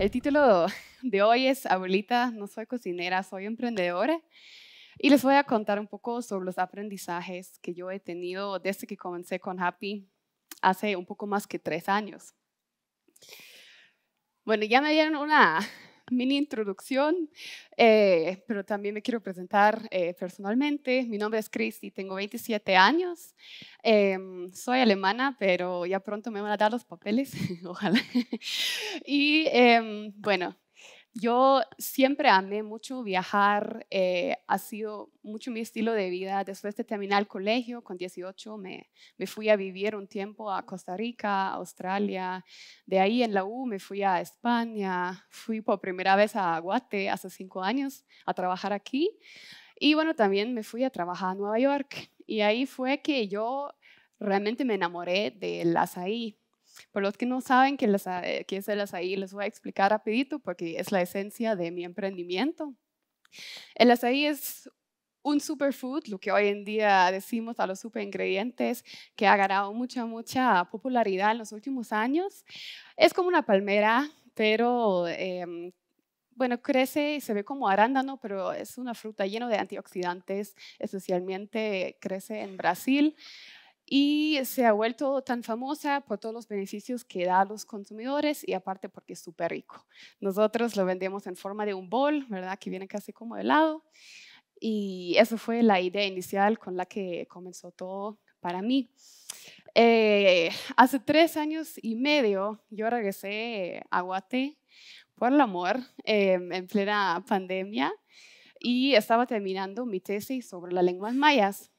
El título de hoy es Abuelita, no soy cocinera, soy emprendedora. Y les voy a contar un poco sobre los aprendizajes que yo he tenido desde que comencé con Happy hace un poco más que tres años. Bueno, ya me dieron una mini introducción, eh, pero también me quiero presentar eh, personalmente. Mi nombre es Christy, tengo 27 años. Em, soy alemana, pero ya pronto me van a dar los papeles, ojalá. y em, bueno, yo siempre amé mucho viajar, eh, ha sido mucho mi estilo de vida. Después de terminar el colegio, con 18, me, fui a vivir un tiempo a Costa Rica, Australia. De ahí en la U me fui a España, fui por primera vez a Guate hace cinco años a trabajar aquí. Y bueno, también me fui a trabajar a Nueva York. Y ahí fue que yo realmente me enamoré del azaí. Por los que no saben qué es el se les voy a explicar rapidito porque es la esencia de mi emprendimiento. El azaí es un superfood, lo que hoy en día decimos a los superingredientes, que ha ganado mucha, mucha popularidad en los últimos años. Es como una palmera, pero em, bueno, crece y se ve como arándano, pero es una fruta llena de antioxidantes, especialmente crece en Brasil y se ha vuelto tan famosa por todos los beneficios que da a los consumidores y aparte porque es súper rico. Nosotros lo vendemos en forma de un bol, ¿verdad? Que viene casi como helado. Y eso fue la idea inicial con la que comenzó todo para mí. Eh, hace tres años y medio yo regresé a Guate por el amor em, en plena pandemia y estaba terminando mi tesis sobre las lenguas mayas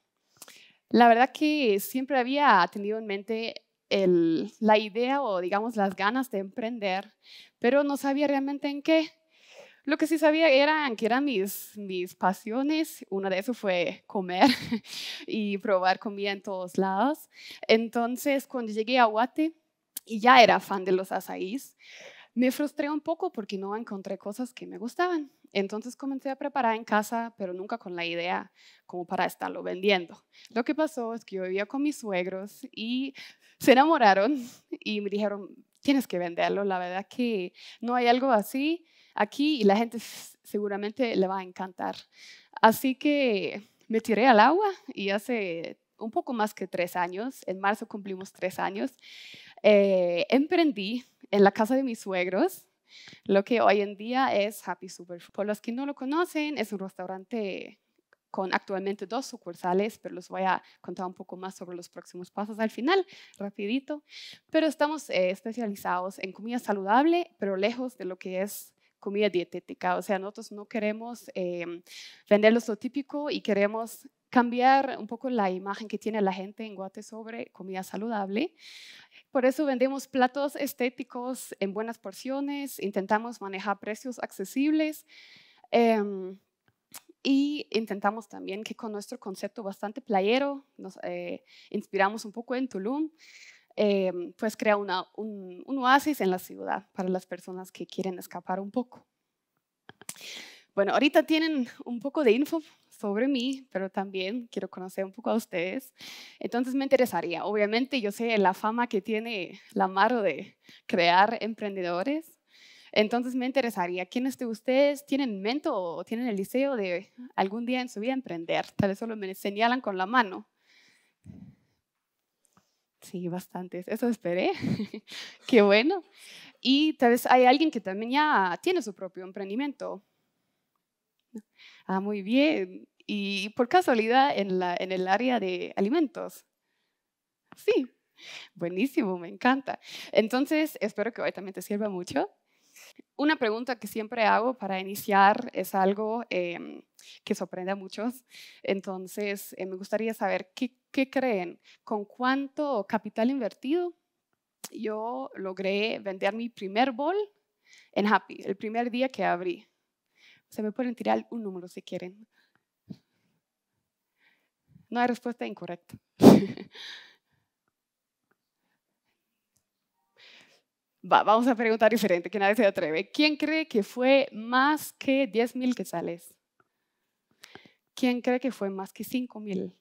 la verdad que siempre había tenido en mente la idea o digamos las ganas de emprender, pero no sabía realmente en qué. Lo que sí sabía eran que eran mis, mis pasiones. Una de eso fue comer y probar comida en todos lados. Entonces, cuando llegué a Guate y ya era fan de los azaís, me frustré un poco porque no encontré cosas que me gustaban. Entonces comencé a preparar en casa, pero nunca con la idea como para estarlo vendiendo. Lo que pasó es que yo vivía con mis suegros y se enamoraron y me dijeron, tienes que venderlo, la verdad que no hay algo así aquí y la gente seguramente le va a encantar. Así que me tiré al agua y hace un poco más que tres años, en marzo cumplimos tres años, eh, emprendí en la casa de mis suegros lo que hoy en día es Happy Super. Por los que no lo conocen, es un restaurante con actualmente dos sucursales, pero les voy a contar un poco más sobre los próximos pasos al final, rapidito. Pero estamos eh, especializados en comida saludable, pero lejos de lo que es comida dietética. O sea, nosotros no queremos em, vender lo típico y queremos cambiar un poco la imagen que tiene la gente en Guate sobre comida saludable. Por eso vendemos platos estéticos en buenas porciones, intentamos manejar precios accesibles em, y intentamos también que con nuestro concepto bastante playero, nos eh, inspiramos un poco en Tulum, em, pues crea un oasis en la ciudad para las personas que quieren escapar un poco. Bueno, ahorita tienen un poco de info sobre mí, pero también quiero conocer un poco a ustedes. Entonces me interesaría, obviamente yo sé la fama que tiene la mano de crear emprendedores, entonces me interesaría, ¿quiénes de ustedes tienen mento o tienen el deseo de algún día en su vida emprender? Tal vez solo me señalan con la mano. Sí, bastantes, eso esperé. Qué bueno. Y tal vez hay alguien que también ya tiene su propio emprendimiento Ah, muy bien. ¿Y por casualidad en, la, en el área de alimentos? Sí, buenísimo, me encanta. Entonces, espero que hoy también te sirva mucho. Una pregunta que siempre hago para iniciar es algo em, que sorprende a muchos. Entonces, eh, me gustaría saber qué, qué creen, con cuánto capital invertido yo logré vender mi primer bol en Happy, el primer día que abrí. Se me pueden tirar un número si quieren. No hay respuesta incorrecta. vamos a preguntar diferente, que nadie se atreve. ¿Quién cree que fue más que 10.000 sales? ¿Quién cree que fue más que mil?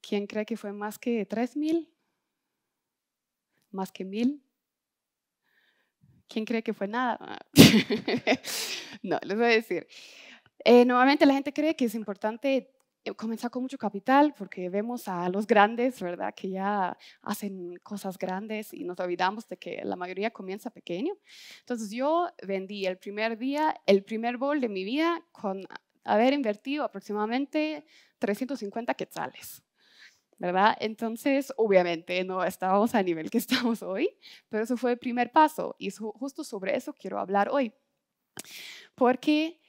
¿Quién cree que fue más que 3.000? ¿Más que mil? ¿Quién cree que fue nada? Ah, no, les voy a decir. Eh, nuevamente la gente cree que es importante eh, comenzar con mucho capital porque vemos a los grandes, ¿verdad? Que ya hacen cosas grandes y nos olvidamos de que la mayoría comienza pequeño. Entonces yo vendí el primer día, el primer bol de mi vida con haber invertido aproximadamente 350 quetzales. ¿verdad? Entonces, obviamente, no estábamos a nivel que estamos hoy, pero eso fue el primer paso y justo sobre eso quiero hablar hoy. Porque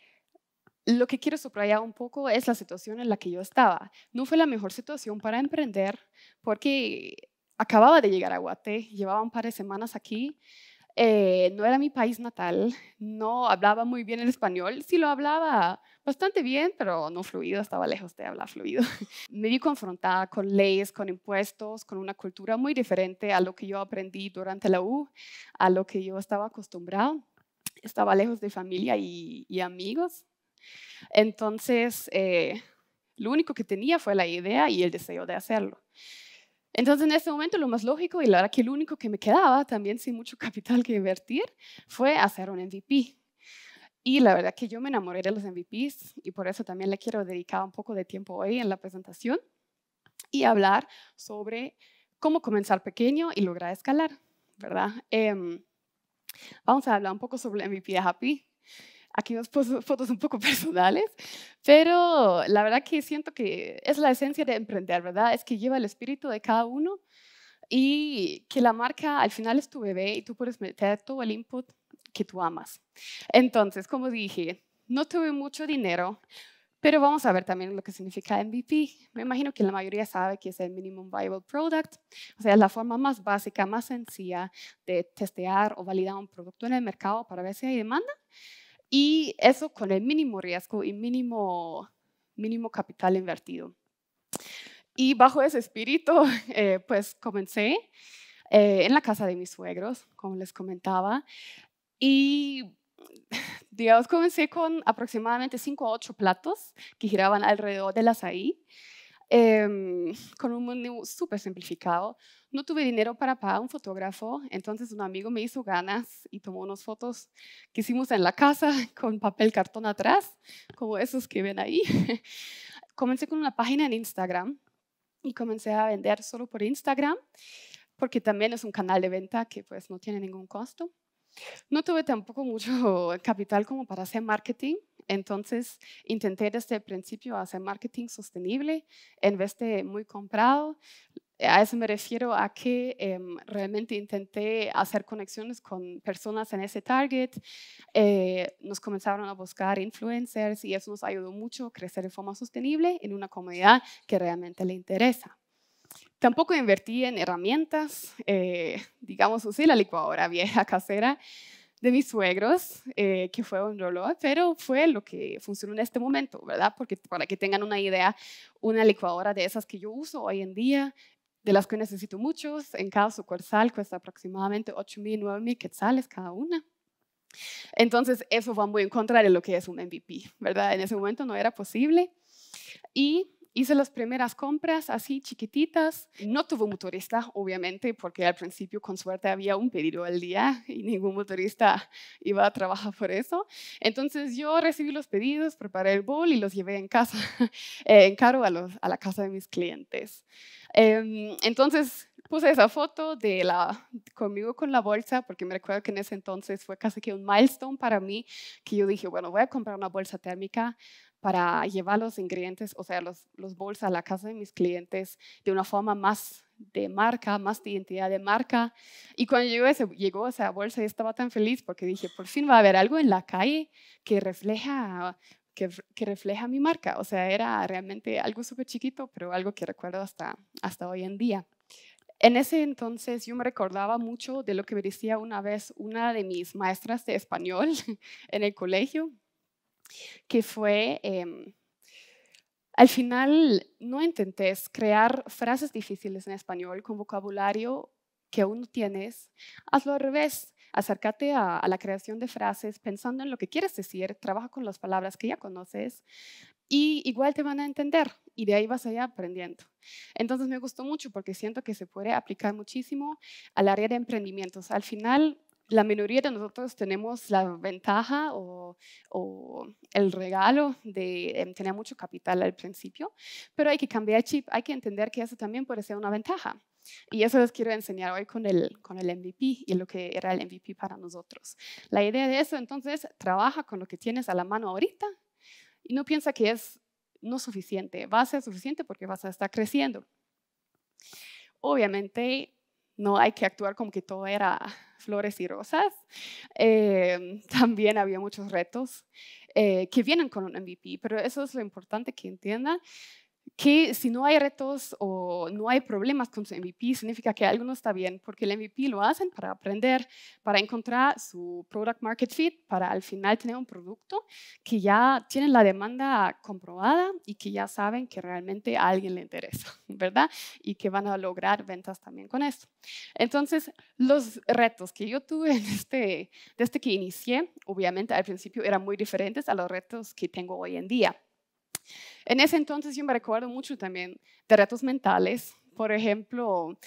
lo que quiero subrayar un poco es la situación en la que yo estaba. No fue la mejor situación para emprender porque acababa de llegar a Guate, llevaba un par de semanas aquí, eh, no era mi país natal, no hablaba muy bien el español, sí lo hablaba bastante bien, pero no fluido, estaba lejos de hablar fluido. Me vi confrontada con leyes, con impuestos, con una cultura muy diferente a lo que yo aprendí durante la U, a lo que yo estaba acostumbrado. Estaba lejos de familia y, amigos. Entonces, eh, lo único que tenía fue la idea y el deseo de hacerlo. Entonces, en ese momento, lo más lógico y la verdad que el único que me quedaba, también sin mucho capital que invertir, fue hacer un MVP y la verdad que yo me enamoré de los MVPs y por eso también le quiero dedicar un poco de tiempo hoy en la presentación y hablar sobre cómo comenzar pequeño y lograr escalar, ¿verdad? Em, vamos a hablar un poco sobre el MVP de Happy. Aquí dos fotos un poco personales, pero la verdad que siento que es la esencia de emprender, ¿verdad? Es que lleva el espíritu de cada uno y que la marca al final es tu bebé y tú puedes meter todo el input que tú amas. Entonces, como dije, no tuve mucho dinero, pero vamos a ver también lo que significa MVP. Me imagino que la mayoría sabe que es el Minimum Viable Product, o sea, la forma más básica, más sencilla de testear o validar un producto en el mercado para ver si hay demanda. Y eso con el mínimo riesgo y mínimo, mínimo capital invertido. Y bajo ese espíritu, eh, pues comencé eh, en la casa de mis suegros, como les comentaba. Y digamos, comencé con aproximadamente 5 o 8 platos que giraban alrededor del azaí, eh, con un menú súper simplificado. No tuve dinero para pagar un fotógrafo, entonces un amigo me hizo ganas y tomó unas fotos que hicimos en la casa con papel cartón atrás, como esos que ven ahí. comencé con una página en Instagram y comencé a vender solo por Instagram, porque también es un canal de venta que pues no tiene ningún costo. No tuve tampoco mucho capital como para hacer marketing, entonces intenté desde el principio hacer marketing sostenible en vez de muy comprado. A eso me refiero a que em, realmente intenté hacer conexiones con personas en ese target. Eh, nos comenzaron a buscar influencers y eso nos ayudó mucho a crecer de forma sostenible en una comunidad que realmente le interesa. Tampoco invertí en herramientas, eh, digamos, usé la licuadora vieja casera de mis suegros, eh, que fue un rollo, pero fue lo que funcionó en este momento, ¿verdad? Porque para que tengan una idea, una licuadora de esas que yo uso hoy en día, de las que necesito muchos, en cada sucursal cuesta aproximadamente 8.000, 9.000 quetzales cada una. Entonces, eso fue muy en contra de lo que es un MVP, ¿verdad? En ese momento no era posible. Y Hice las primeras compras así chiquititas. No tuvo motorista, obviamente, porque al principio con suerte había un pedido al día y ningún motorista iba a trabajar por eso. Entonces yo recibí los pedidos, preparé el bol y los llevé en casa, eh, en caro a, la casa de mis clientes. Em, entonces puse esa foto de la conmigo con la bolsa porque me recuerdo que en ese entonces fue casi que un milestone para mí que yo dije bueno voy a comprar una bolsa térmica para llevar los ingredientes, o sea, los, los a la casa de mis clientes de una forma más de marca, más de identidad de marca. Y cuando llegó, ese, llegó esa bolsa, estaba tan feliz porque dije, por fin va a haber algo en la calle que refleja, que, refleja mi marca. O sea, era realmente algo súper chiquito, pero algo que recuerdo hasta, hasta hoy en día. En ese entonces yo me recordaba mucho de lo que me decía una vez una de mis maestras de español en el colegio, que fue, em, al final no intentes crear frases difíciles en español con vocabulario que aún no tienes, hazlo al revés. Acércate a, la creación de frases pensando en lo que quieres decir, trabaja con las palabras que ya conoces y igual te van a entender y de ahí vas a allá aprendiendo. Entonces me gustó mucho porque siento que se puede aplicar muchísimo al área de emprendimientos. Al final la minoría de nosotros tenemos la ventaja o, el regalo de em, tener mucho capital al principio, pero hay que cambiar chip, hay que entender que eso también puede ser una ventaja. Y eso les quiero enseñar hoy con el, con el MVP y lo que era el MVP para nosotros. La idea de eso, entonces, trabaja con lo que tienes a la mano ahorita y no piensa que es no suficiente. Va a ser suficiente porque vas a estar creciendo. Obviamente, no hay que actuar como que todo era flores y rosas. Em, también había muchos retos eh, que vienen con un MVP, pero eso es lo importante que entiendan, que si no hay retos o no hay problemas con su MVP, significa que algo no está bien, porque el MVP lo hacen para aprender, para encontrar su product market fit, para al final tener un producto que ya tienen la demanda comprobada y que ya saben que realmente a alguien le interesa, ¿verdad? Y que van a lograr ventas también con eso. Entonces, los retos que yo tuve desde, desde que inicié, obviamente al principio eran muy diferentes a los retos que tengo hoy en día. En ese entonces yo me recuerdo mucho también de retos mentales. Por ejemplo,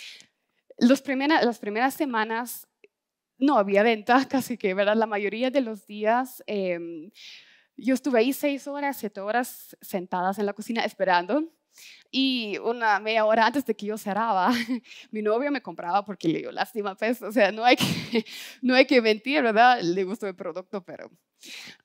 las primeras semanas no había venta, casi que, ¿verdad? La mayoría de los días em, yo estuve ahí seis horas, siete horas sentadas en la cocina esperando y una media hora antes de que yo cerraba, mi novio me compraba porque le dio lástima, pues, o sea, no hay que, no hay que mentir, ¿verdad? Le gustó el producto, pero,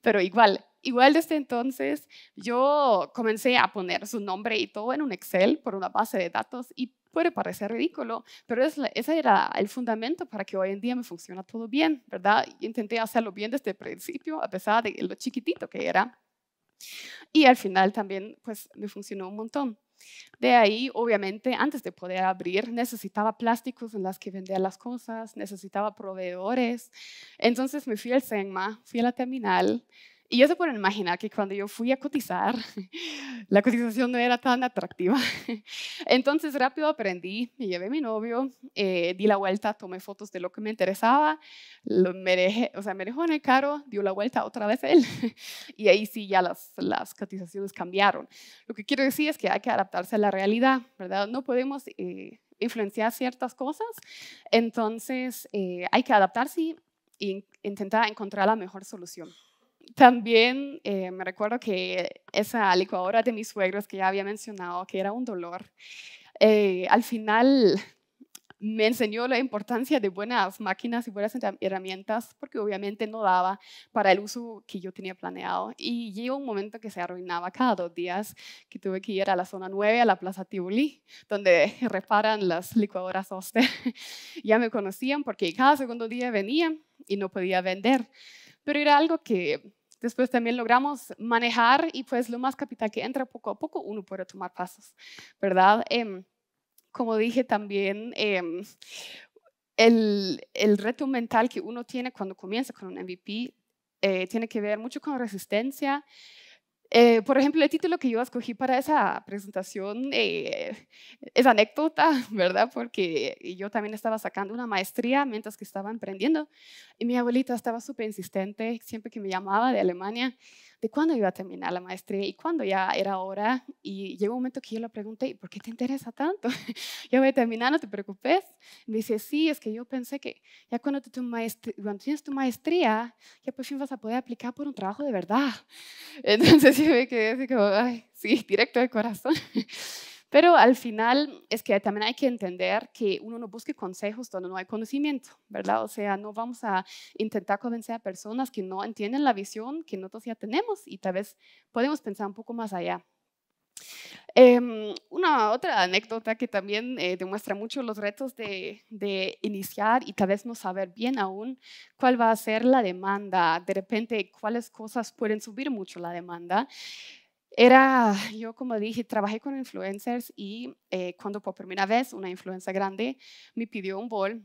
pero igual, igual desde entonces yo comencé a poner su nombre y todo en un Excel por una base de datos y puede parecer ridículo, pero es ese era el fundamento para que hoy en día me funciona todo bien, ¿verdad? Intenté hacerlo bien desde el principio, a pesar de lo chiquitito que era. Y al final también, pues, me funcionó un montón. De ahí, obviamente, antes de poder abrir, necesitaba plásticos en las que vender las cosas, necesitaba proveedores. Entonces me fui al SENMA, fui a la terminal, y ya se pueden imaginar que cuando yo fui a cotizar, la cotización no era tan atractiva. Entonces rápido aprendí, me llevé a mi novio, eh, di la vuelta, tomé fotos de lo que me interesaba, lo, me o sea, me dejó en el carro, dio la vuelta otra vez él. Y ahí sí ya las, cotizaciones cambiaron. Lo que quiero decir es que hay que adaptarse a la realidad, ¿verdad? No podemos... Eh, influenciar ciertas cosas, entonces eh, hay que adaptarse e intentar encontrar la mejor solución. También eh, me recuerdo que esa licuadora de mis suegros que ya había mencionado, que era un dolor, eh, al final me enseñó la importancia de buenas máquinas y buenas herramientas, porque obviamente no daba para el uso que yo tenía planeado. Y llegó un momento que se arruinaba cada dos días, que tuve que ir a la zona 9, a la Plaza Tivoli, donde reparan las licuadoras Oster. ya me conocían porque cada segundo día venían y no podía vender. Pero era algo que Después también logramos manejar y pues lo más capital que entra poco a poco uno puede tomar pasos, ¿verdad? Em, como dije también, em, el, reto mental que uno tiene cuando comienza con un MVP eh, tiene que ver mucho con resistencia, eh, por ejemplo, el título que yo escogí para esa presentación eh, es anécdota, ¿verdad? Porque eh, yo también estaba sacando una maestría mientras que estaba emprendiendo y mi abuelita estaba súper insistente, siempre que me llamaba de Alemania, cuándo iba a terminar la maestría y cuándo ya era hora. Y llegó un momento que yo le pregunté, ¿y por qué te interesa tanto? ya voy a terminar, no te preocupes. Me dice, sí, es que yo pensé que ya cuando, tu cuando tienes tu maestría, ya por fin vas a poder aplicar por un trabajo de verdad. Entonces yo me quedé así como, sí, directo al corazón. Pero al final es que también hay que entender que uno no busque consejos donde no hay conocimiento, ¿verdad? O sea, no vamos a intentar convencer a personas que no entienden la visión que nosotros ya tenemos y tal vez podemos pensar un poco más allá. Em, una otra anécdota que también eh, demuestra mucho los retos de, de, iniciar y tal vez no saber bien aún cuál va a ser la demanda, de repente cuáles cosas pueden subir mucho la demanda, era, yo como dije, trabajé con influencers y eh, cuando por primera vez una influencer grande me pidió un bol,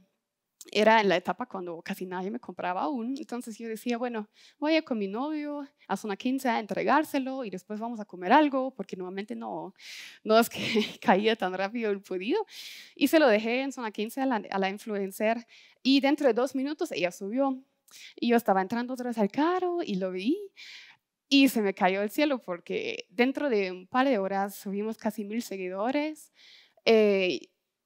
era en la etapa cuando casi nadie me compraba aún, entonces yo decía, bueno, voy a con mi novio a zona 15 a entregárselo y después vamos a comer algo, porque nuevamente no, no es que caía tan rápido el pedido. Y se lo dejé en zona 15 a la, a la influencer y dentro de dos minutos ella subió. Y yo estaba entrando otra vez al carro y lo vi y se me cayó el cielo porque dentro de un par de horas subimos casi mil seguidores. Eh,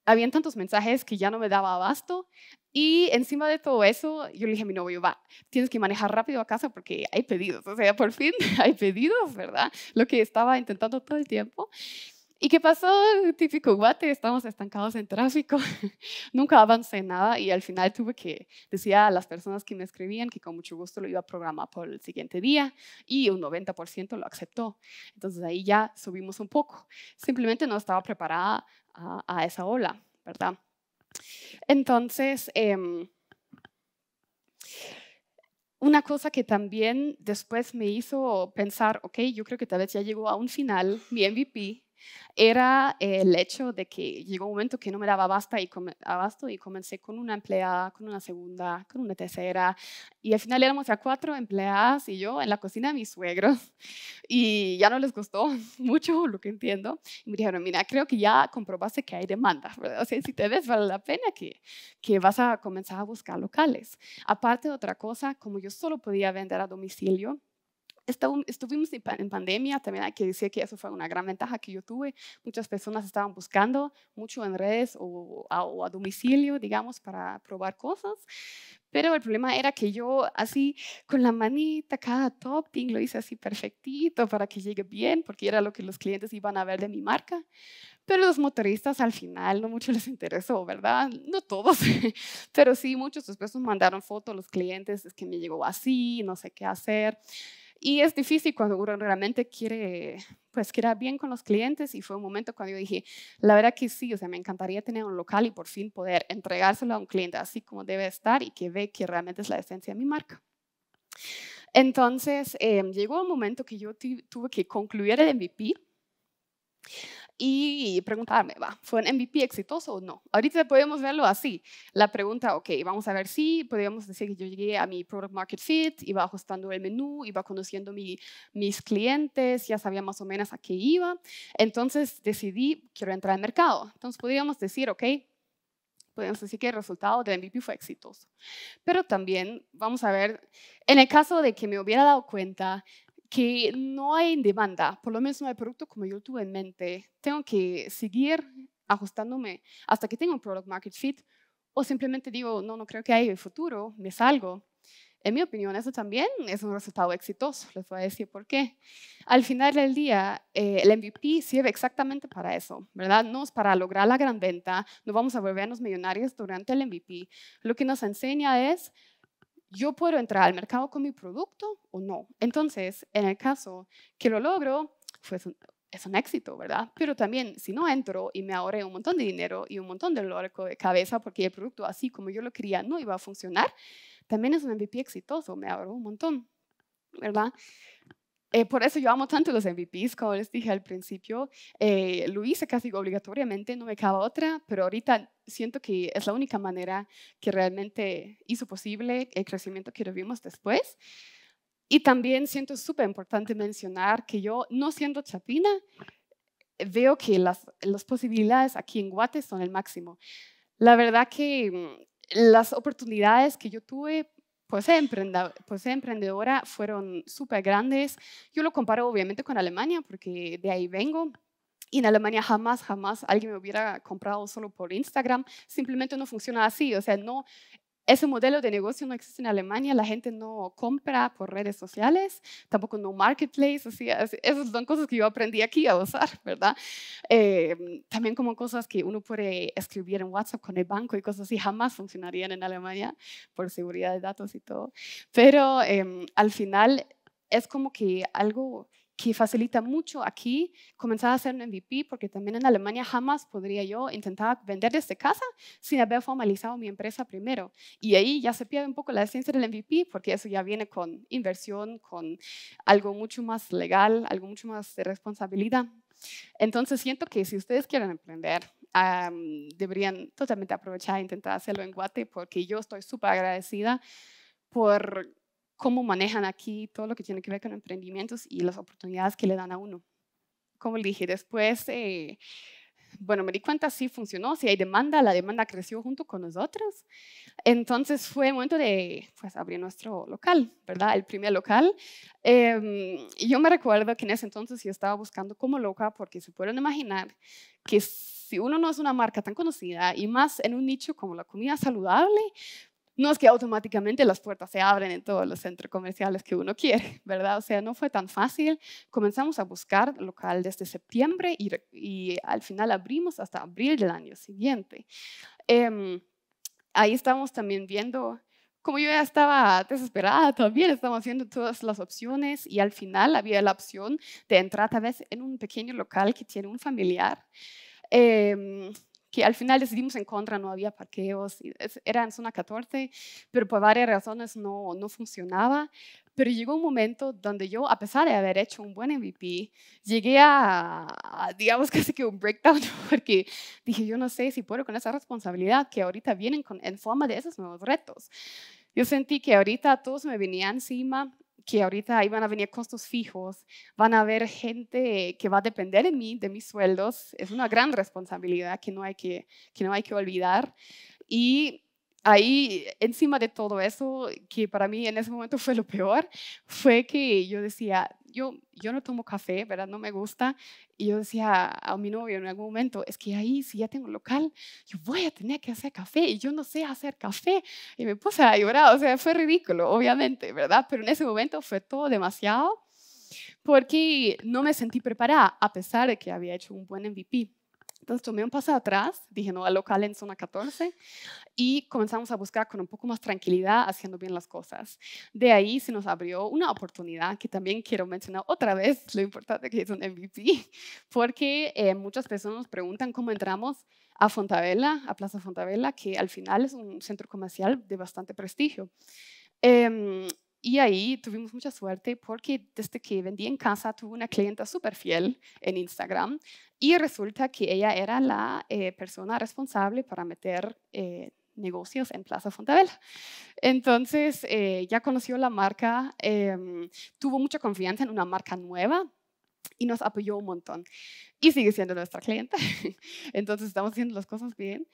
habían tantos mensajes que ya no me daba abasto. Y encima de todo eso, yo le dije a mi novio, va, tienes que manejar rápido a casa porque hay pedidos. O sea, por fin hay pedidos, ¿verdad? Lo que estaba intentando todo el tiempo. ¿Y qué pasó? Típico guate, estamos estancados en tráfico, nunca avancé nada y al final tuve que decir a las personas que me escribían que con mucho gusto lo iba a programar por el siguiente día y un 90% lo aceptó. Entonces ahí ya subimos un poco. Simplemente no estaba preparada a, esa ola, ¿verdad? Entonces, em, una cosa que también después me hizo pensar, ok, yo creo que tal vez ya llegó a un final mi MVP era el hecho de que llegó un momento que no me daba basta y abasto y comencé con una empleada, con una segunda, con una tercera y al final éramos ya cuatro empleadas y yo en la cocina de mis suegros y ya no les gustó mucho lo que entiendo y me dijeron, mira, creo que ya comprobaste que hay demanda, O sea, si te ves vale la pena que, que vas a comenzar a buscar locales. Aparte de otra cosa, como yo solo podía vender a domicilio, estuvimos en pandemia, también hay que decir que eso fue una gran ventaja que yo tuve. Muchas personas estaban buscando mucho en redes o a, domicilio, digamos, para probar cosas. Pero el problema era que yo así con la manita, cada topping lo hice así perfectito para que llegue bien, porque era lo que los clientes iban a ver de mi marca. Pero los motoristas al final no mucho les interesó, ¿verdad? No todos, pero sí muchos después nos mandaron fotos los clientes, es que me llegó así, no sé qué hacer. Y es difícil cuando uno realmente quiere, pues, quedar bien con los clientes. Y fue un momento cuando yo dije, la verdad que sí, o sea, me encantaría tener un local y por fin poder entregárselo a un cliente así como debe estar y que ve que realmente es la esencia de mi marca. Entonces, em, llegó un momento que yo tuve que concluir el MVP y preguntarme, va, ¿fue un MVP exitoso o no? Ahorita podemos verlo así. La pregunta, ok, vamos a ver si podríamos decir que yo llegué a mi product market fit, iba ajustando el menú, iba conociendo mi, mis clientes, ya sabía más o menos a qué iba. Entonces decidí, quiero entrar al mercado. Entonces podríamos decir, ok, podemos decir que el resultado del MVP fue exitoso. Pero también vamos a ver, en el caso de que me hubiera dado cuenta que no hay demanda, por lo menos no hay producto como yo tuve en mente. Tengo que seguir ajustándome hasta que tenga un product market fit o simplemente digo, no, no creo que haya futuro, me salgo. En mi opinión, eso también es un resultado exitoso. Les voy a decir por qué. Al final del día, eh, el MVP sirve exactamente para eso, ¿verdad? No es para lograr la gran venta, no vamos a volvernos millonarios durante el MVP. Lo que nos enseña es yo puedo entrar al mercado con mi producto o no. Entonces, en el caso que lo logro, pues es un éxito, ¿verdad? Pero también si no entro y me ahorré un montón de dinero y un montón de dolor de cabeza porque el producto así como yo lo quería no iba a funcionar, también es un MVP exitoso, me ahorró un montón, ¿verdad? Eh, por eso yo amo tanto los MVPs, como les dije al principio. Eh, lo hice casi obligatoriamente, no me cabe otra, pero ahorita siento que es la única manera que realmente hizo posible el crecimiento que vimos después. Y también siento súper importante mencionar que yo, no siendo chapina, veo que las, las posibilidades aquí en Guate son el máximo. La verdad que mm, las oportunidades que yo tuve pues, pues emprendedora fueron súper grandes. Yo lo comparo obviamente con Alemania porque de ahí vengo. Y en Alemania jamás, jamás alguien me hubiera comprado solo por Instagram. Simplemente no funciona así. O sea, no ese modelo de negocio no existe en Alemania, la gente no compra por redes sociales, tampoco no marketplace, así, así, esas son cosas que yo aprendí aquí a usar, ¿verdad? Eh, también como cosas que uno puede escribir en WhatsApp con el banco y cosas así, jamás funcionarían en Alemania por seguridad de datos y todo. Pero em, al final es como que algo que facilita mucho aquí comenzar a hacer un MVP, porque también en Alemania jamás podría yo intentar vender desde casa sin haber formalizado mi empresa primero. Y ahí ya se pierde un poco la esencia del MVP, porque eso ya viene con inversión, con algo mucho más legal, algo mucho más de responsabilidad. Entonces siento que si ustedes quieren emprender, deberían totalmente aprovechar e intentar hacerlo en Guate, porque yo estoy súper agradecida por cómo manejan aquí todo lo que tiene que ver con emprendimientos y las oportunidades que le dan a uno. Como le dije, después, eh, bueno, me di cuenta si sí funcionó, si hay demanda, la demanda creció junto con nosotros. Entonces fue el momento de pues, abrir nuestro local, ¿verdad? El primer local. Em, y yo me recuerdo que en ese entonces yo estaba buscando como loca porque se pueden imaginar que si uno no es una marca tan conocida y más en un nicho como la comida saludable, no es que automáticamente las puertas se abren en todos los centros comerciales que uno quiere, ¿verdad? O sea, no fue tan fácil. Comenzamos a buscar local desde septiembre y, al final abrimos hasta abril del año siguiente. Em, ahí estamos también viendo, como yo ya estaba desesperada también, estamos viendo todas las opciones y al final había la opción de entrar tal vez en un pequeño local que tiene un familiar. Em, que al final decidimos en contra, no había parqueos, era en zona 14, pero por varias razones no, no funcionaba. Pero llegó un momento donde yo, a pesar de haber hecho un buen MVP, llegué a, digamos, casi que un breakdown, porque dije, yo no sé si puedo con esa responsabilidad que ahorita vienen en forma de esos nuevos retos. Yo sentí que ahorita todos me venían encima que ahorita iban a venir costos fijos, van a haber gente que va a depender de mí, de mis sueldos, es una gran responsabilidad que no hay que, que, no hay que olvidar. Y ahí, encima de todo eso, que para mí en ese momento fue lo peor, fue que yo decía, yo, no tomo café, ¿verdad? No me gusta. Y yo decía a mi novio en algún momento, es que ahí si ya tengo local, yo voy a tener que hacer café y yo no sé hacer café. Y me puse a llorar, o sea, fue ridículo, obviamente, ¿verdad? Pero en ese momento fue todo demasiado porque no me sentí preparada, a pesar de que había hecho un buen MVP. Entonces tomé un paso atrás, dije no al local en zona 14 y comenzamos a buscar con un poco más tranquilidad haciendo bien las cosas. De ahí se nos abrió una oportunidad que también quiero mencionar otra vez lo importante que es un MVP, porque eh, muchas personas nos preguntan cómo entramos a Fontavela, a Plaza Fontavela, que al final es un centro comercial de bastante prestigio. Em, y ahí tuvimos mucha suerte porque desde que vendí en casa tuve una clienta súper fiel en Instagram y resulta que ella era la eh, persona responsable para meter eh, negocios en Plaza Fontavela. Entonces, eh, ya conoció la marca, em, tuvo mucha confianza en una marca nueva y nos apoyó un montón y sigue siendo nuestra cliente Entonces estamos haciendo las cosas bien.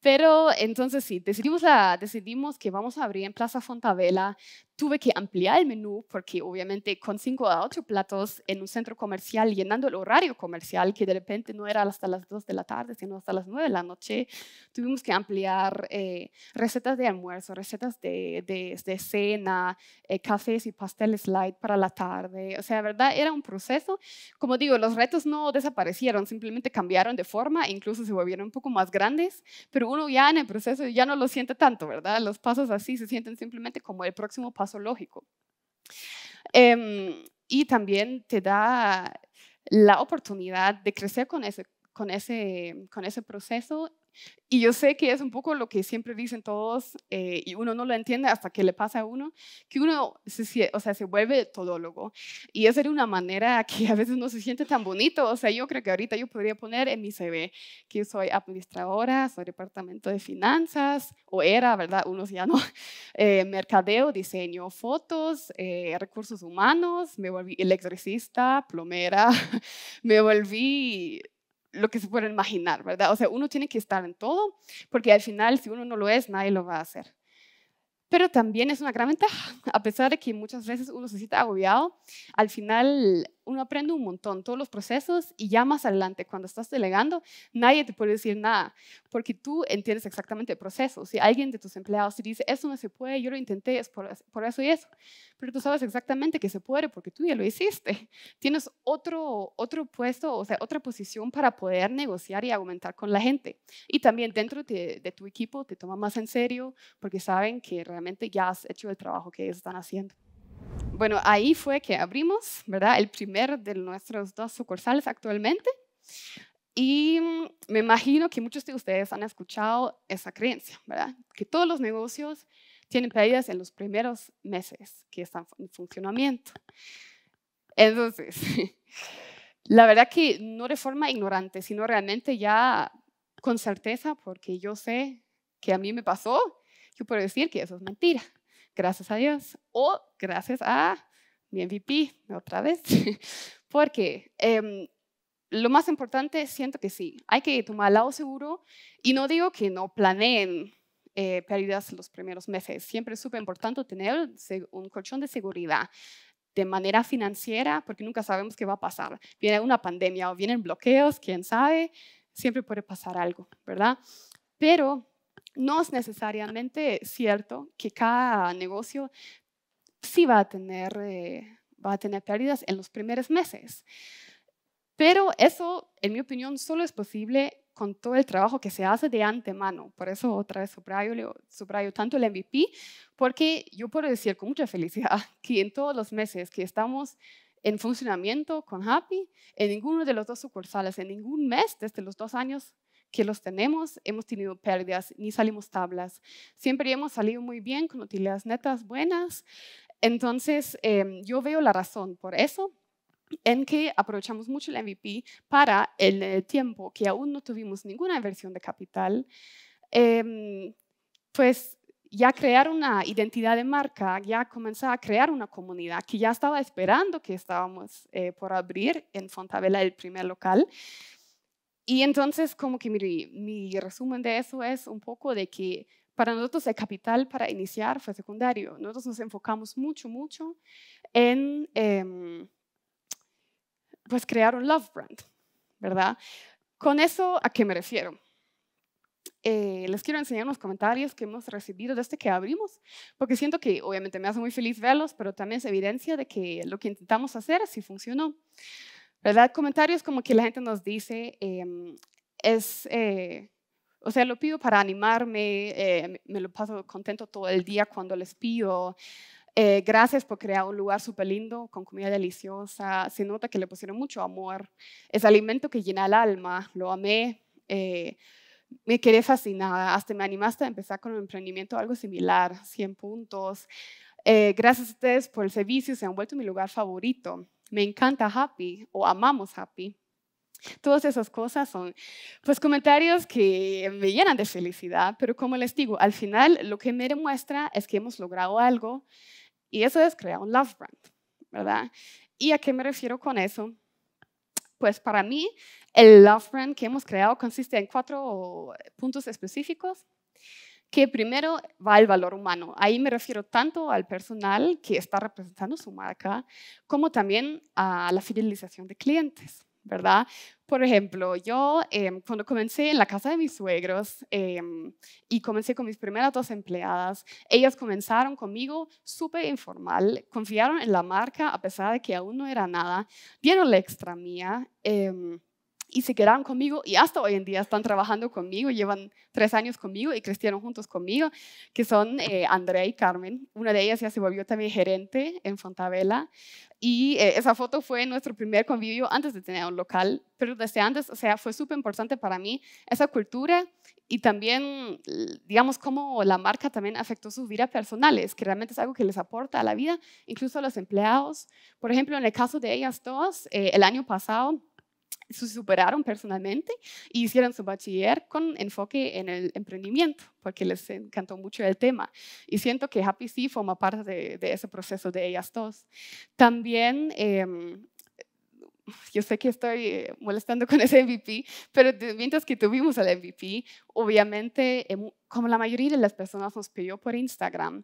Pero entonces sí, decidimos, decidimos que vamos a abrir en Plaza Fontavela. Tuve que ampliar el menú porque obviamente con cinco a ocho platos en un centro comercial, llenando el horario comercial, que de repente no era hasta las 2 de la tarde, sino hasta las 9 de la noche, tuvimos que ampliar eh, recetas de almuerzo, recetas de, de, cena, eh, cafés y pasteles light para la tarde. O sea, verdad, era un proceso. Como digo, los retos no desaparecen simplemente cambiaron de forma, e incluso se volvieron un poco más grandes, pero uno ya en el proceso ya no lo siente tanto, ¿verdad? Los pasos así se sienten simplemente como el próximo paso lógico. Em, y también te da la oportunidad de crecer con ese, con ese, con ese proceso y yo sé que es un poco lo que siempre dicen todos, eh, y uno no lo entiende hasta que le pasa a uno, que uno se, o sea, se vuelve todólogo. Y es era una manera que a veces no se siente tan bonito. O sea, yo creo que ahorita yo podría poner en mi CV que soy administradora, soy departamento de finanzas, o era, ¿verdad? Unos ya no. Eh, mercadeo, diseño, fotos, eh, recursos humanos, me volví electricista, plomera, me volví lo que se puede imaginar, ¿verdad? O sea, uno tiene que estar en todo, porque al final, si uno no lo es, nadie lo va a hacer. Pero también es una gran ventaja, a pesar de que muchas veces uno se siente agobiado, al final uno aprende un montón, todos los procesos y ya más adelante, cuando estás delegando, nadie te puede decir nada, porque tú entiendes exactamente el proceso. Si alguien de tus empleados te dice, eso no se puede, yo lo intenté, es por, eso y eso, pero tú sabes exactamente que se puede porque tú ya lo hiciste. Tienes otro, otro puesto, o sea, otra posición para poder negociar y aumentar con la gente. Y también dentro de, de tu equipo te toma más en serio porque saben que realmente ya has hecho el trabajo que ellos están haciendo. Bueno, ahí fue que abrimos, ¿verdad? El primer de nuestros dos sucursales actualmente. Y mm, me imagino que muchos de ustedes han escuchado esa creencia, ¿verdad? Que todos los negocios tienen pérdidas en los primeros meses que están en funcionamiento. Entonces, la verdad que no de forma ignorante, sino realmente ya con certeza, porque yo sé que a mí me pasó, yo puedo decir que eso es mentira, gracias a Dios. O gracias a mi MVP, otra vez, porque em, lo más importante, siento que sí, hay que tomar lado seguro y no digo que no planeen eh, pérdidas los primeros meses, siempre es súper importante tener un colchón de seguridad de manera financiera, porque nunca sabemos qué va a pasar. Viene una pandemia o vienen bloqueos, quién sabe, siempre puede pasar algo, ¿verdad? Pero no es necesariamente cierto que cada negocio sí va a tener, eh, va a tener pérdidas en los primeros meses. Pero eso, en mi opinión, solo es posible con todo el trabajo que se hace de antemano. Por eso otra vez subrayo, subrayo tanto el MVP, porque yo puedo decir con mucha felicidad que en todos los meses que estamos en funcionamiento con Happy, en ninguno de los dos sucursales, en ningún mes desde los dos años que los tenemos, hemos tenido pérdidas, ni salimos tablas. Siempre hemos salido muy bien con utilidades netas buenas. Entonces, em, yo veo la razón por eso en que aprovechamos mucho el MVP para el eh, tiempo que aún no tuvimos ninguna inversión de capital, em, pues ya crear una identidad de marca, ya comenzar a crear una comunidad que ya estaba esperando que estábamos eh, por abrir en Fontavela el primer local. Y entonces como que mi resumen de eso es un poco de que para nosotros el capital para iniciar fue secundario. Nosotros nos enfocamos mucho, mucho en em, pues crear un love brand, ¿verdad? Con eso, ¿a qué me refiero? Eh, les quiero enseñar unos comentarios que hemos recibido desde que abrimos, porque siento que obviamente me hace muy feliz verlos, pero también es evidencia de que lo que intentamos hacer sí funcionó. ¿Verdad? Comentarios como que la gente nos dice, em, es, eh, o sea, lo pido para animarme, eh, me lo paso contento todo el día cuando les pido. Eh, gracias por crear un lugar súper lindo, con comida deliciosa. Se nota que le pusieron mucho amor. Es alimento que llena el alma. Lo amé. Eh, me quedé fascinada. Hasta me animaste a empezar con un emprendimiento algo similar, 100 puntos. gracias a ustedes por el servicio. Se han vuelto mi lugar favorito. Me encanta Happy o amamos Happy. Todas esas cosas son pues comentarios que me llenan de felicidad, pero como les digo, al final lo que me demuestra es que hemos logrado algo y eso es crear un love brand, ¿verdad? ¿Y a qué me refiero con eso? Pues para mí, el love brand que hemos creado consiste en cuatro puntos específicos que primero va el valor humano. Ahí me refiero tanto al personal que está representando su marca, como también a la fidelización de clientes. ¿verdad? Por ejemplo, yo em, cuando comencé en la casa de mis suegros em, y comencé con mis primeras dos empleadas, ellas comenzaron conmigo súper informal, confiaron en la marca a pesar de que aún no era nada, vieron la extra mía. Eh, y se quedaron conmigo y hasta hoy en día están trabajando conmigo, llevan tres años conmigo y crecieron juntos conmigo, que son eh, Andrea y Carmen. Una de ellas ya se volvió también gerente en Fontavela y eh, esa foto fue nuestro primer convivio antes de tener un local, pero desde antes, o sea, fue súper importante para mí esa cultura y también, digamos, cómo la marca también afectó sus vidas personales, que realmente es algo que les aporta a la vida, incluso a los empleados. Por ejemplo, en el caso de ellas dos, eh, el año pasado, se superaron personalmente y hicieron su bachiller con enfoque en el emprendimiento, porque les encantó mucho el tema. Y siento que Happy Sea forma parte de, ese proceso de ellas dos. También... Em, yo sé que estoy eh, molestando con ese MVP, pero mientras que tuvimos el MVP, obviamente, em, como la mayoría de las personas nos pidió por Instagram,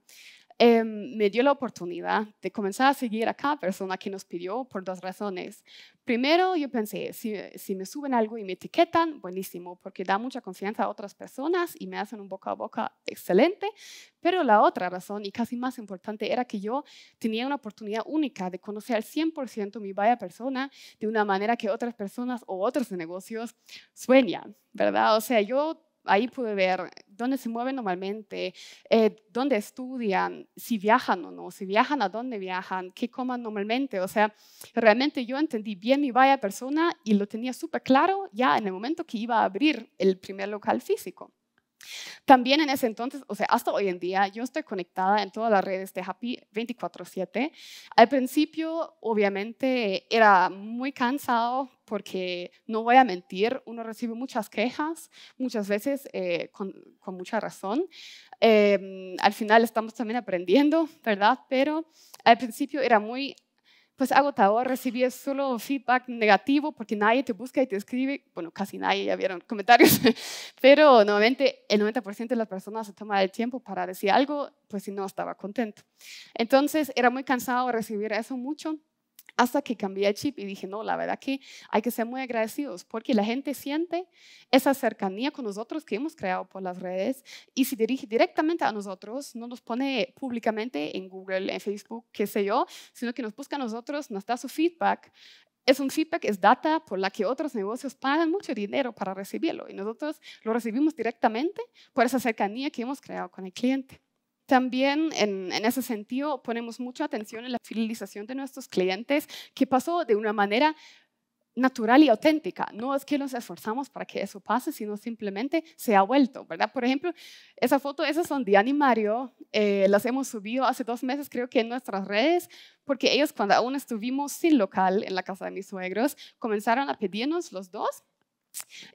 Em, me dio la oportunidad de comenzar a seguir a cada persona que nos pidió por dos razones. Primero, yo pensé, si, me suben algo y me etiquetan, buenísimo, porque da mucha confianza a otras personas y me hacen un boca a boca excelente. Pero la otra razón, y casi más importante, era que yo tenía una oportunidad única de conocer al 100% mi vaya persona de una manera que otras personas o otros negocios sueñan, ¿verdad? O sea, yo ahí pude ver dónde se mueven normalmente, eh, dónde estudian, si viajan o no, si viajan, a dónde viajan, qué coman normalmente. O sea, realmente yo entendí bien mi vaya persona y lo tenía súper claro ya en el momento que iba a abrir el primer local físico. También en ese entonces, o sea, hasta hoy en día, yo estoy conectada en todas las redes de Happy 24/7. Al principio, obviamente, era muy cansado porque, no voy a mentir, uno recibe muchas quejas, muchas veces eh, con, mucha razón. Em, al final estamos también aprendiendo, ¿verdad? Pero al principio era muy pues agotador, recibí solo feedback negativo porque nadie te busca y te escribe. Bueno, casi nadie, ya vieron comentarios, pero nuevamente el 90% de las personas se toma el tiempo para decir algo, pues si no estaba contento. Entonces era muy cansado recibir eso mucho hasta que cambié el chip y dije, no, la verdad que hay que ser muy agradecidos porque la gente siente esa cercanía con nosotros que hemos creado por las redes y se dirige directamente a nosotros, no nos pone públicamente en Google, en Facebook, qué sé yo, sino que nos busca a nosotros, nos da su feedback. Es un feedback, es data por la que otros negocios pagan mucho dinero para recibirlo y nosotros lo recibimos directamente por esa cercanía que hemos creado con el cliente. También en, ese sentido ponemos mucha atención en la fidelización de nuestros clientes, que pasó de una manera natural y auténtica. No es que nos esforzamos para que eso pase, sino simplemente se ha vuelto, ¿verdad? Por ejemplo, esa foto, esas son Diana y Mario, eh, las hemos subido hace dos meses, creo que en nuestras redes, porque ellos cuando aún estuvimos sin local en la casa de mis suegros, comenzaron a pedirnos los dos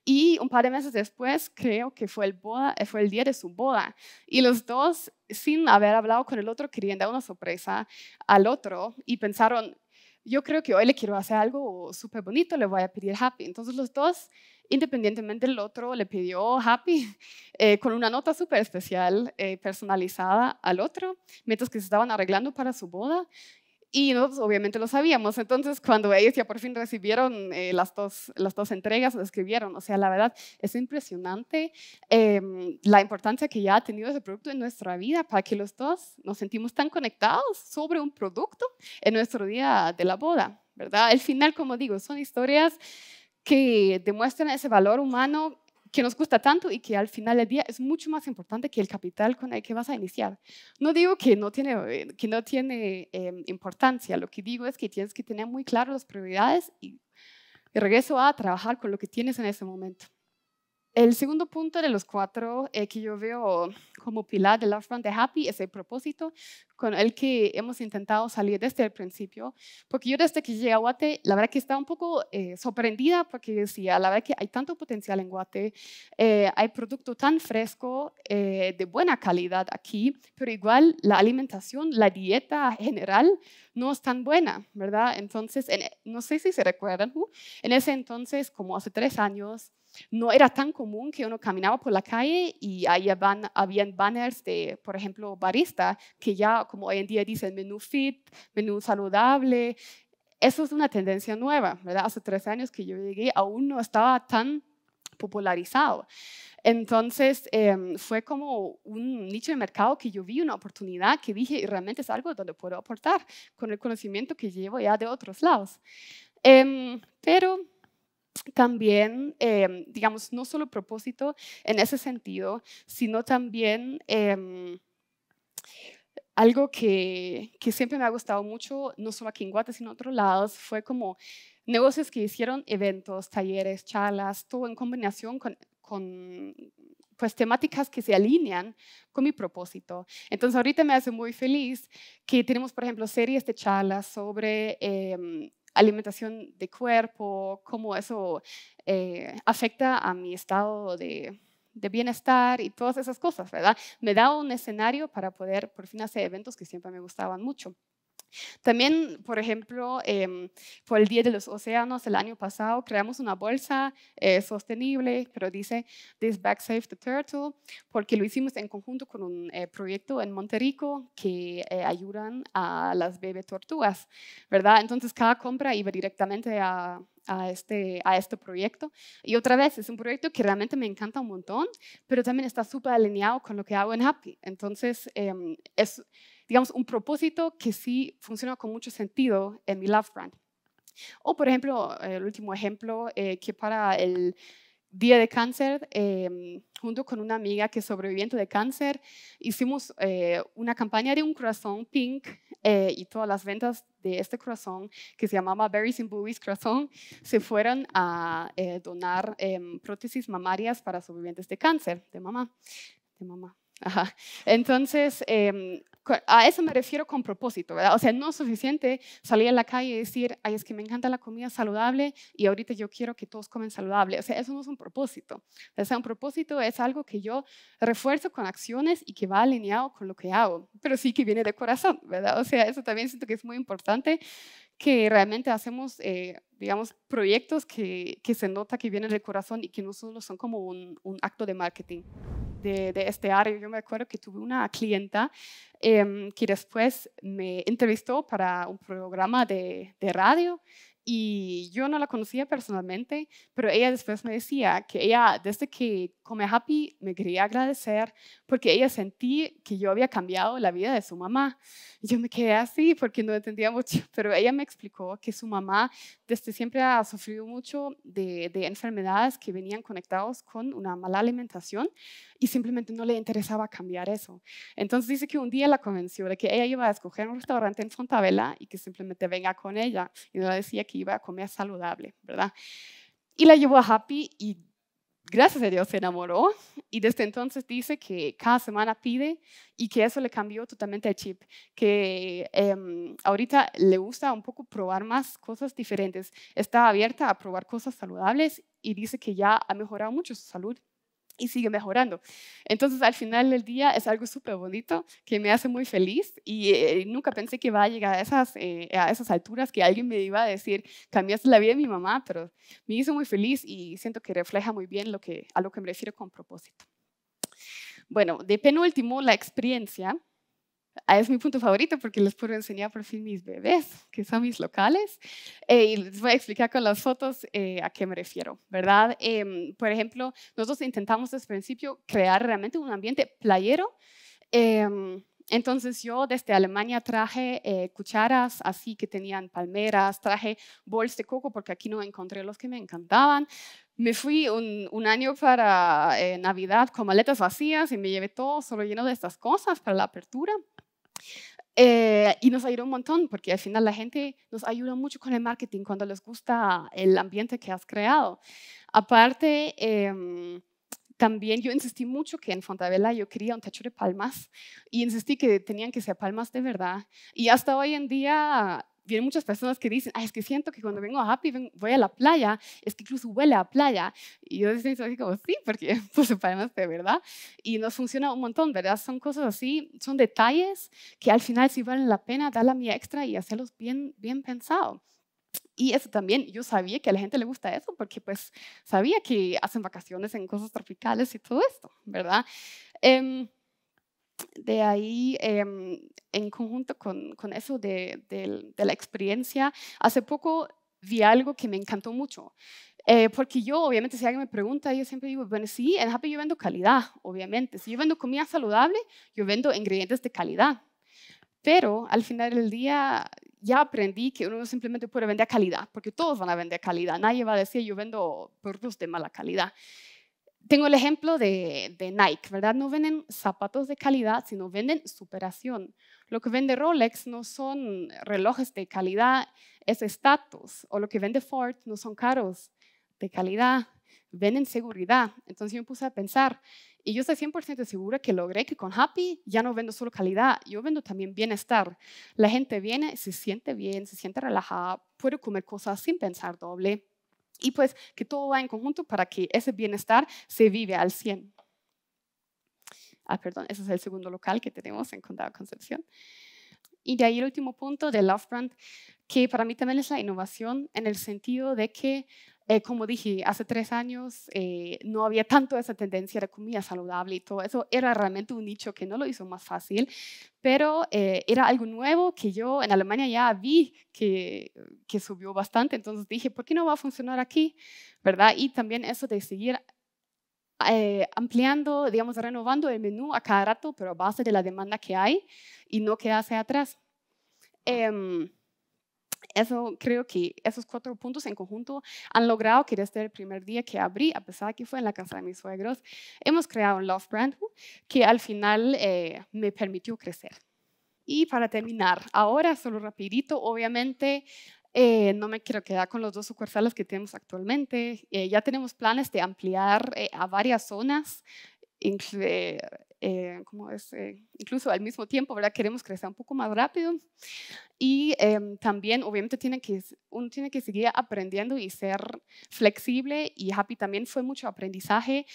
y un par de meses después, creo que fue el, boda, eh, fue el día de su boda. Y los dos, sin haber hablado con el otro, querían dar una sorpresa al otro y pensaron, yo creo que hoy le quiero hacer algo súper bonito, le voy a pedir happy. Entonces los dos, independientemente del otro, le pidió happy eh, con una nota súper especial eh, personalizada al otro, mientras que se estaban arreglando para su boda. Y obviamente lo sabíamos. Entonces, cuando ellos ya por fin recibieron eh, las, dos, las dos entregas, lo escribieron. O sea, la verdad es impresionante em, la importancia que ya ha tenido ese producto en nuestra vida para que los dos nos sentimos tan conectados sobre un producto en nuestro día de la boda, ¿verdad? Al final, como digo, son historias que demuestran ese valor humano que nos gusta tanto y que al final del día es mucho más importante que el capital con el que vas a iniciar. No digo que no tiene, eh, que no tiene em, importancia, lo que digo es que tienes que tener muy claras las prioridades y regreso a trabajar con lo que tienes en ese momento. El segundo punto de los cuatro eh, que yo veo como pilar de Love Run de Happy es el propósito con el que hemos intentado salir desde el principio, porque yo desde que llegué a Guate, la verdad que estaba un poco eh, sorprendida porque decía, la verdad que hay tanto potencial en Guate, eh, hay producto tan fresco, de buena calidad aquí, pero igual la alimentación, la dieta general no es tan buena, ¿verdad? Entonces, no sé si se recuerdan, en ese entonces, como hace tres años, no era tan común que uno caminaba por la calle y ahí habían, banners de, por ejemplo, barista, que ya como hoy en día dicen menú fit, menú saludable. Eso es una tendencia nueva, ¿verdad? Hace tres años que yo llegué aún no estaba tan popularizado. Entonces em, fue como un nicho de mercado que yo vi una oportunidad que dije, realmente es algo donde puedo aportar con el conocimiento que llevo ya de otros lados. Em, pero también, em, digamos, no solo propósito en ese sentido, sino también em, algo que, siempre me ha gustado mucho, no solo aquí en Guate, sino en otros lados, fue como negocios que hicieron eventos, talleres, charlas, todo en combinación con, pues temáticas que se alinean con mi propósito. Entonces ahorita me hace muy feliz que tenemos, por ejemplo, series de charlas sobre em, alimentación de cuerpo, cómo eso eh, afecta a mi estado de, de bienestar y todas esas cosas, ¿verdad? Me da un escenario para poder por fin hacer eventos que siempre me gustaban mucho. También, por ejemplo, eh, em, por el Día de los Océanos el año pasado creamos una bolsa eh, sostenible, pero dice This Back Save the Turtle, porque lo hicimos en conjunto con un eh, proyecto en Monterrico que eh, ayudan a las bebé tortugas, ¿verdad? Entonces cada compra iba directamente a, este, a este proyecto. Y otra vez, es un proyecto que realmente me encanta un montón, pero también está súper alineado con lo que hago en Happy. Entonces, em, es digamos, un propósito que sí funciona con mucho sentido en mi Love Brand. O, por ejemplo, el último ejemplo, eh, que para el Día de Cáncer, em, junto con una amiga que es sobreviviente de cáncer, hicimos eh, una campaña de un corazón pink eh, y todas las ventas de este corazón, que se llamaba Berries and Blueys Corazón, se fueron a donar em, prótesis mamarias para sobrevivientes de cáncer, de mamá. De mamá. Entonces, em, a eso me refiero con propósito, ¿verdad? O sea, no es suficiente salir a la calle y decir, ay, es que me encanta la comida saludable y ahorita yo quiero que todos comen saludable. O sea, eso no es un propósito. O sea, un propósito es algo que yo refuerzo con acciones y que va alineado con lo que hago, pero sí que viene de corazón, ¿verdad? O sea, eso también siento que es muy importante que realmente hacemos, eh, digamos, proyectos que, que, se nota que vienen del corazón y que no solo son como un, acto de marketing. De, este área, yo me acuerdo que tuve una clienta em, que después me entrevistó para un programa de, de radio y yo no la conocía personalmente, pero ella después me decía que ella, desde que Come Happy, me quería agradecer porque ella sentí que yo había cambiado la vida de su mamá. yo me quedé así porque no entendía mucho, pero ella me explicó que su mamá desde siempre ha sufrido mucho de, enfermedades que venían conectados con una mala alimentación y simplemente no le interesaba cambiar eso. Entonces dice que un día la convenció de que ella iba a escoger un restaurante en Fontavela y que simplemente venga con ella y le decía que iba a comer saludable, ¿verdad? Y la llevó a Happy y gracias a Dios se enamoró y desde entonces dice que cada semana pide y que eso le cambió totalmente el chip, que em, ahorita le gusta un poco probar más cosas diferentes, está abierta a probar cosas saludables y dice que ya ha mejorado mucho su salud y sigue mejorando. Entonces, al final del día es algo súper bonito que me hace muy feliz y eh, nunca pensé que va a llegar a esas, eh, a esas alturas que alguien me iba a decir, cambiaste la vida de mi mamá, pero me hizo muy feliz y siento que refleja muy bien lo que, a lo que me refiero con propósito. Bueno, de penúltimo, la experiencia. Ah, es mi punto favorito porque les puedo enseñar por fin mis bebés, que son mis locales, eh, y les voy a explicar con las fotos eh, a qué me refiero, ¿verdad? Em, por ejemplo, nosotros intentamos desde el principio crear realmente un ambiente playero. Em, entonces yo desde Alemania traje eh, cucharas así que tenían palmeras, traje bols de coco porque aquí no encontré los que me encantaban, me fui un, año para Navidad con maletas vacías y me llevé todo solo lleno de estas cosas para la apertura. Eh, y nos ayudó un montón, porque al final la gente nos ayuda mucho con el marketing cuando les gusta el ambiente que has creado. Aparte, em, también yo insistí mucho que en Fontavela yo quería un techo de palmas y insistí que tenían que ser palmas de verdad. Y hasta hoy en día vienen muchas personas que dicen, es que siento que cuando vengo a Happy voy a la playa, es que incluso huele a playa. Y yo decía así como, sí, porque pues parece, de verdad. Y nos funciona un montón, ¿verdad? Son cosas así, son detalles que al final sí valen la pena dar la mía extra y hacerlos bien, bien pensado. Y eso también, yo sabía que a la gente le gusta eso porque pues sabía que hacen vacaciones en cosas tropicales y todo esto, ¿verdad? Em, de ahí, em, en conjunto con, eso de, la experiencia, hace poco vi algo que me encantó mucho. Eh, porque yo, obviamente, si alguien me pregunta, yo siempre digo, bueno, sí, en Happy yo vendo calidad, obviamente. Si yo vendo comida saludable, yo vendo ingredientes de calidad. Pero al final del día ya aprendí que uno simplemente puede vender calidad, porque todos van a vender calidad. Nadie va a decir, yo vendo productos de mala calidad tengo el ejemplo de, Nike, ¿verdad? No venden zapatos de calidad, sino venden superación. Lo que vende Rolex no son relojes de calidad, es estatus. O lo que vende Ford no son caros de calidad, venden seguridad. Entonces yo me puse a pensar, y yo estoy 100% segura que logré que con Happy ya no vendo solo calidad, yo vendo también bienestar. La gente viene, se siente bien, se siente relajada, puede comer cosas sin pensar doble y pues que todo va en conjunto para que ese bienestar se vive al 100. Ah, perdón, ese es el segundo local que tenemos en Condado Concepción. Y de ahí el último punto de Love Brand, que para mí también es la innovación en el sentido de que eh, como dije, hace tres años eh, no había tanto esa tendencia de comida saludable y todo eso. Era realmente un nicho que no lo hizo más fácil, pero eh, era algo nuevo que yo en Alemania ya vi que, que subió bastante. Entonces dije, ¿por qué no va a funcionar aquí? ¿Verdad? Y también eso de seguir ampliando, digamos, renovando el menú a cada rato, pero a base de la demanda que hay y no quedarse atrás. Eso, creo que esos cuatro puntos en conjunto han logrado que desde el primer día que abrí, a pesar de que fue en la casa de mis suegros, hemos creado un Love Brand que al final eh, me permitió crecer. Y para terminar, ahora solo rapidito, obviamente eh, no me quiero quedar con los dos sucursales que tenemos actualmente. Eh, ya tenemos planes de ampliar a varias zonas, eh, como es, eh, incluso al mismo tiempo, ¿verdad? Queremos crecer un poco más rápido. Y em, también, obviamente, tiene que, uno tiene que seguir aprendiendo y ser flexible. Y Happy también fue mucho aprendizaje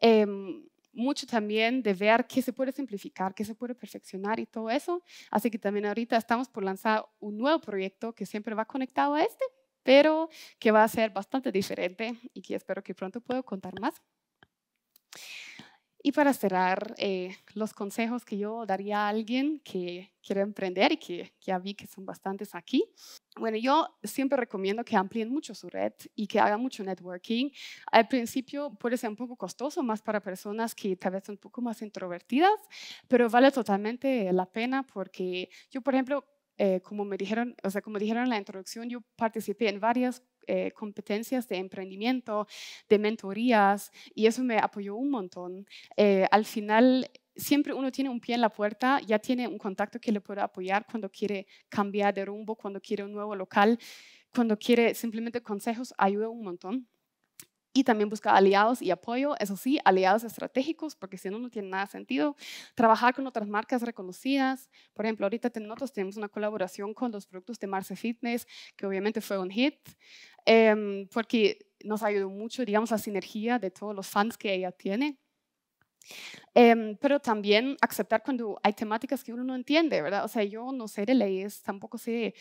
em, mucho también de ver qué se puede simplificar, qué se puede perfeccionar y todo eso. Así que también ahorita estamos por lanzar un nuevo proyecto que siempre va conectado a este, pero que va a ser bastante diferente y que espero que pronto pueda contar más. Y para cerrar, eh, los consejos que yo daría a alguien que quiere emprender y que ya vi que son bastantes aquí. Bueno, yo siempre recomiendo que amplíen mucho su red y que hagan mucho networking. Al principio puede ser un poco costoso, más para personas que tal vez son un poco más introvertidas, pero vale totalmente la pena porque yo, por ejemplo, eh, como me dijeron, o sea, como dijeron en la introducción, yo participé en varias eh, competencias de emprendimiento, de mentorías, y eso me apoyó un montón. Eh, al final, siempre uno tiene un pie en la puerta, ya tiene un contacto que le puede apoyar cuando quiere cambiar de rumbo, cuando quiere un nuevo local, cuando quiere simplemente consejos, ayuda un montón y también buscar aliados y apoyo, eso sí, aliados estratégicos, porque si no, no tiene nada sentido. Trabajar con otras marcas reconocidas, por ejemplo, ahorita nosotros tenemos una colaboración con los productos de Marce Fitness, que obviamente fue un hit, em, porque nos ayudó mucho, digamos, la sinergia de todos los fans que ella tiene. Em, pero también aceptar cuando hay temáticas que uno no entiende, ¿verdad? O sea, yo no sé de leyes, tampoco sé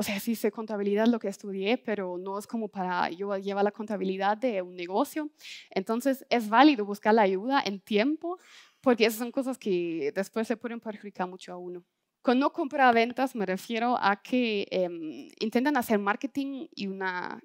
o sea, sí sé contabilidad, lo que estudié, pero no es como para yo llevar la contabilidad de un negocio. Entonces, es válido buscar la ayuda en tiempo, porque esas son cosas que después se pueden perjudicar mucho a uno. Con no compra-ventas me refiero a que em, intentan hacer marketing y una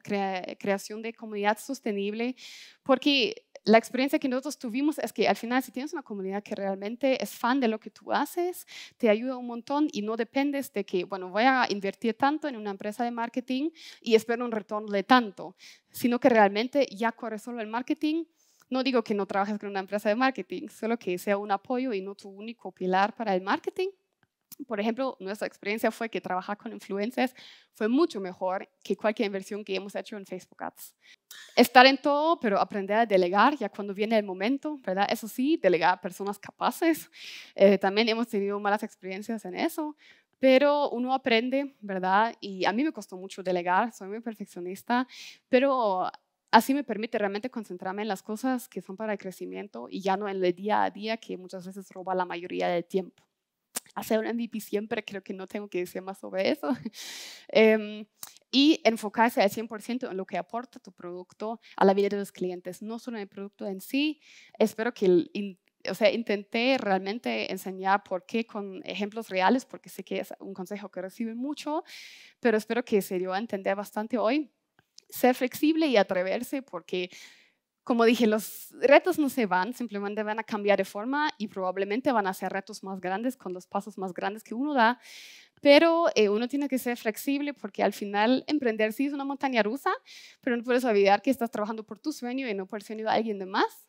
creación de comunidad sostenible, porque la experiencia que nosotros tuvimos es que al final si tienes una comunidad que realmente es fan de lo que tú haces, te ayuda un montón y no dependes de que, bueno, voy a invertir tanto en una empresa de marketing y espero un retorno de tanto, sino que realmente ya corre solo el marketing. No digo que no trabajes con una empresa de marketing, solo que sea un apoyo y no tu único pilar para el marketing, por ejemplo, nuestra experiencia fue que trabajar con influencers fue mucho mejor que cualquier inversión que hemos hecho en Facebook Ads. Estar en todo, pero aprender a delegar ya cuando viene el momento, ¿verdad? Eso sí, delegar a personas capaces. Eh, también hemos tenido malas experiencias en eso, pero uno aprende, ¿verdad? Y a mí me costó mucho delegar, soy muy perfeccionista, pero así me permite realmente concentrarme en las cosas que son para el crecimiento y ya no en el día a día que muchas veces roba la mayoría del tiempo hacer un MVP siempre, creo que no tengo que decir más sobre eso. Em, y enfocarse al 100% en lo que aporta tu producto a la vida de los clientes, no solo en el producto en sí. Espero que o sea, intenté realmente enseñar por qué con ejemplos reales, porque sé que es un consejo que reciben mucho, pero espero que se dio a entender bastante hoy. Ser flexible y atreverse porque como dije, los retos no se van, simplemente van a cambiar de forma y probablemente van a ser retos más grandes con los pasos más grandes que uno da, pero eh, uno tiene que ser flexible porque al final emprender sí es una montaña rusa, pero no puedes olvidar que estás trabajando por tu sueño y no por el sueño de alguien de más,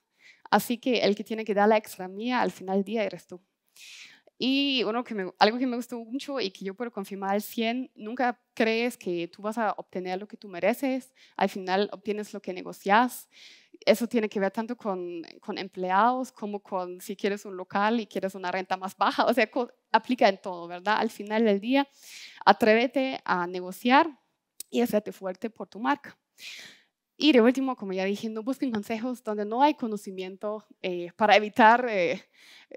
así que el que tiene que dar la extra mía al final del día eres tú. Y uno que algo que me gustó mucho y que yo puedo confirmar al 100, nunca crees que tú vas a obtener lo que tú mereces, al final obtienes lo que negocias eso tiene que ver tanto con, empleados como con si quieres un local y quieres una renta más baja. O sea, aplica en todo, ¿verdad? Al final del día, atrévete a negociar y hacerte fuerte por tu marca. Y de último, como ya dije, no busquen consejos donde no hay conocimiento eh, para evitar eh,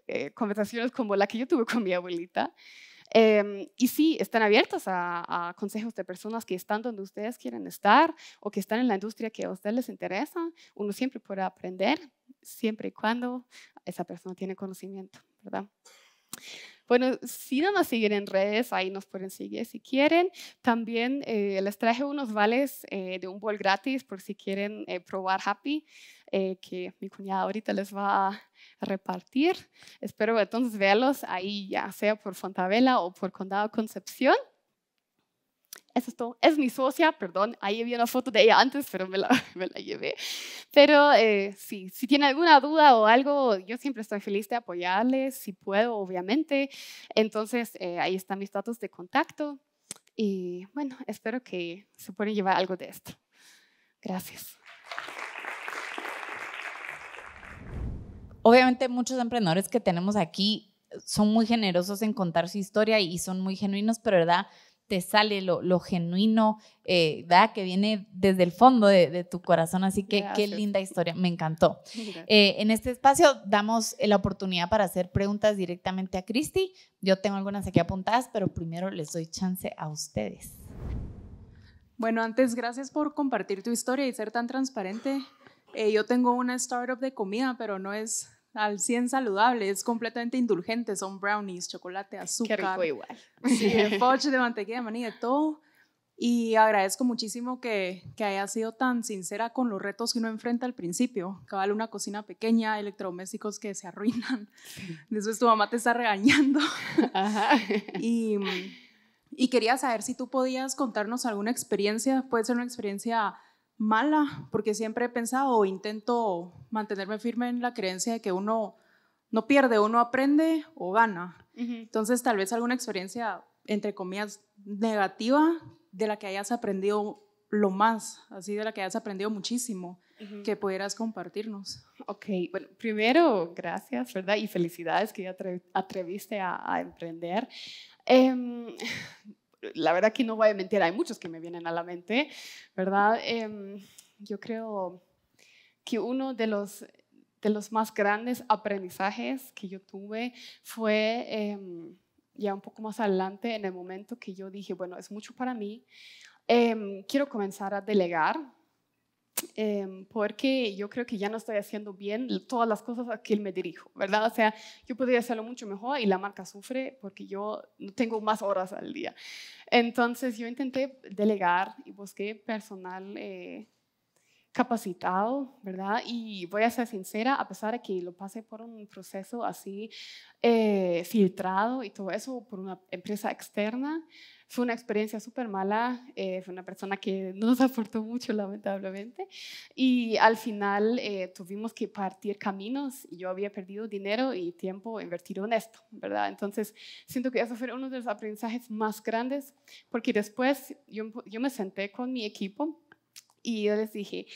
eh, conversaciones como la que yo tuve con mi abuelita. Em, y sí, están abiertas a, consejos de personas que están donde ustedes quieren estar o que están en la industria que a ustedes les interesa. Uno siempre puede aprender, siempre y cuando esa persona tiene conocimiento, ¿verdad? Bueno, si no nos siguen en redes, ahí nos pueden seguir si quieren. También eh, les traje unos vales eh, de un bol gratis por si quieren eh, probar Happy, que mi cuñada ahorita les va a repartir. Espero entonces verlos ahí, ya sea por Fontavela o por Condado Concepción. Eso es todo. Es mi socia, perdón, ahí había una foto de ella antes, pero me la, me la llevé. Pero eh, sí, si tiene alguna duda o algo, yo siempre estoy feliz de apoyarles, si puedo, obviamente. Entonces, eh, ahí están mis datos de contacto. Y bueno, espero que se puedan llevar algo de esto. Gracias. Obviamente muchos emprendedores que tenemos aquí son muy generosos en contar su historia y son muy genuinos, pero verdad, te sale lo, genuino, eh, Que viene desde el fondo de, tu corazón. Así que qué linda historia, me encantó. Eh, en este espacio damos eh, la oportunidad para hacer preguntas directamente a Cristi. Yo tengo algunas aquí apuntadas, pero primero les doy chance a ustedes. Bueno, antes, gracias por compartir tu historia y ser tan transparente. yo tengo una startup de comida, pero no es al 100 saludable, es completamente indulgente, son brownies, chocolate, azúcar. Qué igual. Sí, de poche, de mantequilla, de maní, de todo. Y agradezco muchísimo que, que haya sido tan sincera con los retos que uno enfrenta al principio. Cabal, una cocina pequeña, electrodomésticos que se arruinan. Después tu mamá te está regañando. Y, y quería saber si tú podías contarnos alguna experiencia, puede ser una experiencia mala, porque siempre he pensado o intento mantenerme firme en la creencia de que uno no pierde, uno aprende o gana. Entonces, tal vez alguna experiencia, entre comillas, negativa de la que hayas aprendido lo más, así de la que hayas aprendido muchísimo, que pudieras compartirnos. Ok, bueno, primero, gracias, ¿verdad? Y felicidades que ya atreviste a, emprender. Em, la verdad que no voy a mentir, hay muchos que me vienen a la mente, ¿verdad? Em, yo creo que uno de los, de los más grandes aprendizajes que yo tuve fue em, ya un poco más adelante en el momento que yo dije, bueno, es mucho para mí, em, quiero comenzar a delegar, Em, porque yo creo que ya no estoy haciendo bien todas las cosas a que él me dirijo, ¿verdad? O sea, yo podría hacerlo mucho mejor y la marca sufre porque yo no tengo más horas al día. Entonces yo intenté delegar y busqué personal. Eh, capacitado, ¿verdad? Y voy a ser sincera, a pesar de que lo pasé por un proceso así eh, filtrado y todo eso por una empresa externa, fue una experiencia súper mala, eh, fue una persona que no nos aportó mucho, lamentablemente, y al final eh, tuvimos que partir caminos y yo había perdido dinero y tiempo invertido en esto, ¿verdad? Entonces, siento que eso fue uno de los aprendizajes más grandes, porque después yo, yo me senté con mi equipo y yo les dije,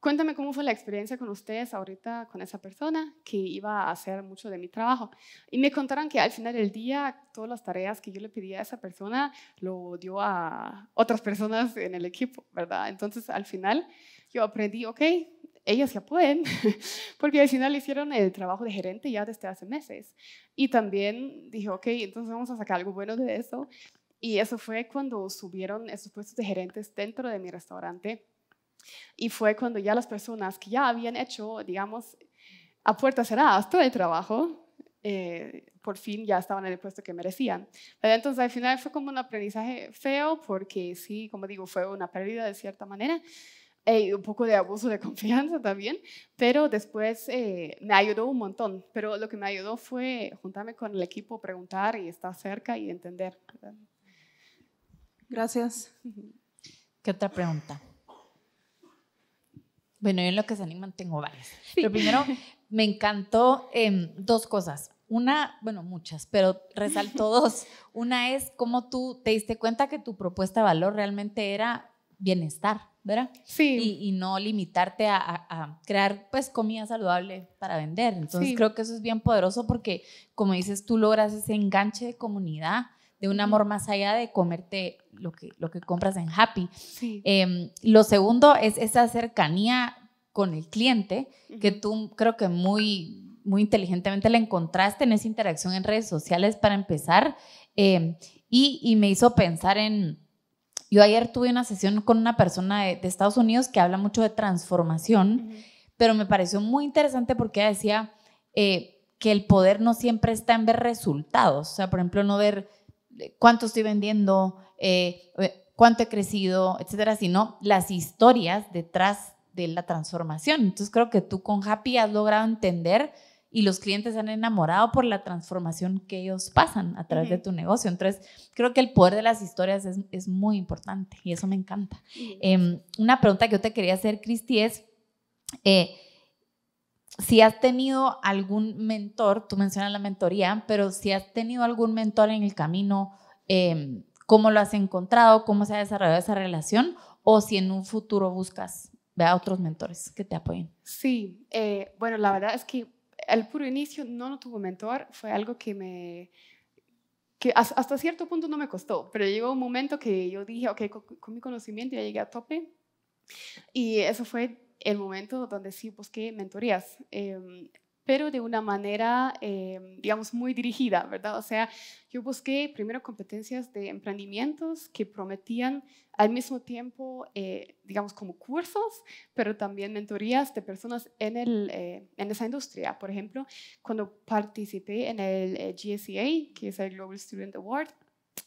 cuéntame cómo fue la experiencia con ustedes ahorita con esa persona que iba a hacer mucho de mi trabajo. Y me contaron que al final del día todas las tareas que yo le pedía a esa persona lo dio a otras personas en el equipo, ¿verdad? Entonces al final yo aprendí, ok, ellos ya pueden, porque al final hicieron el trabajo de gerente ya desde hace meses. Y también dije, ok, entonces vamos a sacar algo bueno de eso. Y eso fue cuando subieron esos puestos de gerentes dentro de mi restaurante y fue cuando ya las personas que ya habían hecho, digamos, a puertas cerradas todo el trabajo, eh, por fin ya estaban en el puesto que merecían. entonces al final fue como un aprendizaje feo porque sí, como digo, fue una pérdida de cierta manera. Eh, y un poco de abuso de confianza también, pero después eh, me ayudó un montón. Pero lo que me ayudó fue juntarme con el equipo, preguntar y estar cerca y entender. Gracias. ¿Qué otra pregunta? Bueno, yo en lo que se animan tengo varias. Pero primero, me encantó em, dos cosas. Una, bueno, muchas, pero resalto dos. Una es cómo tú te diste cuenta que tu propuesta de valor realmente era bienestar, ¿verdad? Sí. Y, no limitarte a, crear, pues, comida saludable para vender. Entonces, creo que eso es bien poderoso porque, como dices, tú logras ese enganche de comunidad de un amor más allá de comerte lo que, lo que compras en Happy. Em, lo segundo es esa cercanía con el cliente, que tú creo que muy, muy inteligentemente la encontraste en esa interacción en redes sociales para empezar, em, y, me hizo pensar en... Yo ayer tuve una sesión con una persona de, Estados Unidos que habla mucho de transformación, pero me pareció muy interesante porque ella decía eh, que el poder no siempre está en ver resultados, o sea, por ejemplo, no ver cuánto estoy vendiendo, eh, eh, cuánto he crecido, etcétera, sino las historias detrás de la transformación. Entonces creo que tú con Happy has logrado entender y los clientes se han enamorado por la transformación que ellos pasan a través de tu negocio. Entonces creo que el poder de las historias es, muy importante y eso me encanta. Em, una pregunta que yo te quería hacer, Cristi, es... Eh, si has tenido algún mentor, tú mencionas la mentoría, pero si has tenido algún mentor en el camino, em, ¿cómo lo has encontrado? ¿Cómo se ha desarrollado esa relación? O si en un futuro buscas otros mentores que te apoyen. Sí, eh, bueno, la verdad es que al puro inicio no, no tuvo mentor, fue algo que me que hasta cierto punto no me costó, pero llegó un momento que yo dije, ok, con mi conocimiento ya llegué a tope y eso fue el momento donde sí busqué mentorías, em, pero de una manera, em, digamos, muy dirigida, ¿verdad? O sea, yo busqué primero competencias de emprendimientos que prometían al mismo tiempo, eh, digamos, como cursos, pero también mentorías de personas en, eh, en esa industria. Por ejemplo, cuando participé en el eh, GSEA, que es el Global Student Award,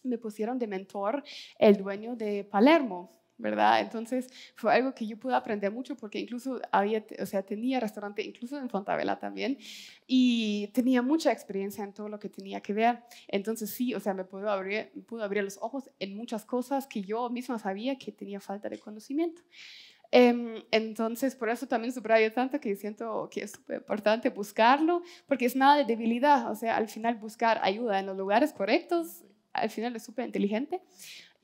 me pusieron de mentor el dueño de Palermo, ¿verdad? Entonces fue algo que yo pude aprender mucho porque incluso había, o sea, tenía restaurante incluso en Fontavela también y tenía mucha experiencia en todo lo que tenía que ver. Entonces sí, o sea, me pudo abrir, abrir los ojos en muchas cosas que yo misma sabía que tenía falta de conocimiento. Em, entonces, por eso también subrayo tanto que siento que es súper importante buscarlo, porque es nada de debilidad, o sea, al final buscar ayuda en los lugares correctos, al final es súper inteligente.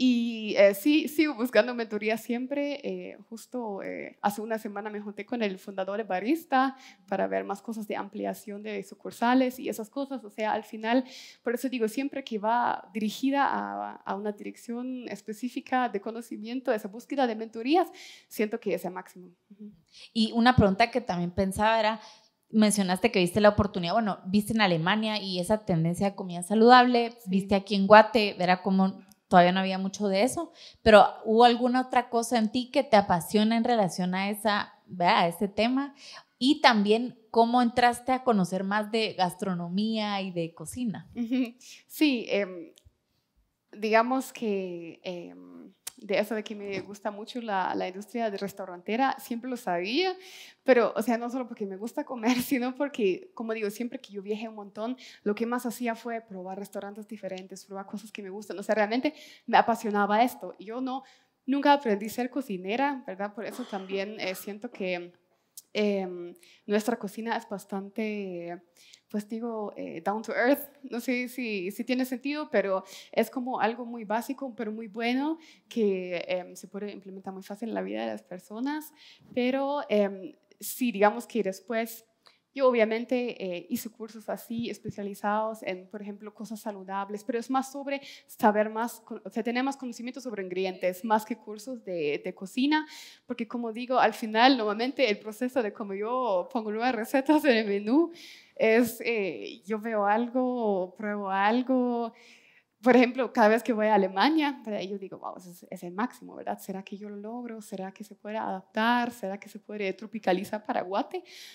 Y eh, sí, sigo buscando mentoría siempre. Eh, justo eh, hace una semana me junté con el fundador de Barista para ver más cosas de ampliación de sucursales y esas cosas. O sea, al final, por eso digo, siempre que va dirigida a, una dirección específica de conocimiento, esa búsqueda de mentorías, siento que es el máximo. Y una pregunta que también pensaba era, mencionaste que viste la oportunidad, bueno, viste en Alemania y esa tendencia de comida saludable, viste aquí en Guate, verá cómo todavía no había mucho de eso, pero ¿hubo alguna otra cosa en ti que te apasiona en relación a, esa, a ese tema? Y también, ¿cómo entraste a conocer más de gastronomía y de cocina? Sí, em, digamos que... Em, de eso de que me gusta mucho la, industria de restaurantera, siempre lo sabía, pero, o sea, no solo porque me gusta comer, sino porque, como digo, siempre que yo viajé un montón, lo que más hacía fue probar restaurantes diferentes, probar cosas que me gustan, o sea, realmente me apasionaba esto. yo no, nunca aprendí a ser cocinera, ¿verdad? Por eso también eh, siento que em, nuestra cocina es bastante pues digo, eh, down to earth, no sé si, tiene sentido, pero es como algo muy básico, pero muy bueno, que em, se puede implementar muy fácil en la vida de las personas, pero em, sí, digamos que después yo obviamente eh, hice cursos así, especializados en, por ejemplo, cosas saludables, pero es más sobre saber más, o sea, tener más conocimiento sobre ingredientes, más que cursos de, de cocina, porque como digo, al final, normalmente el proceso de cómo yo pongo nuevas recetas en el menú, es eh, yo veo algo pruebo algo. Por ejemplo, cada vez que voy a Alemania, yo digo, wow, es, el máximo, ¿verdad? ¿Será que yo lo logro? ¿Será que se puede adaptar? ¿Será que se puede tropicalizar para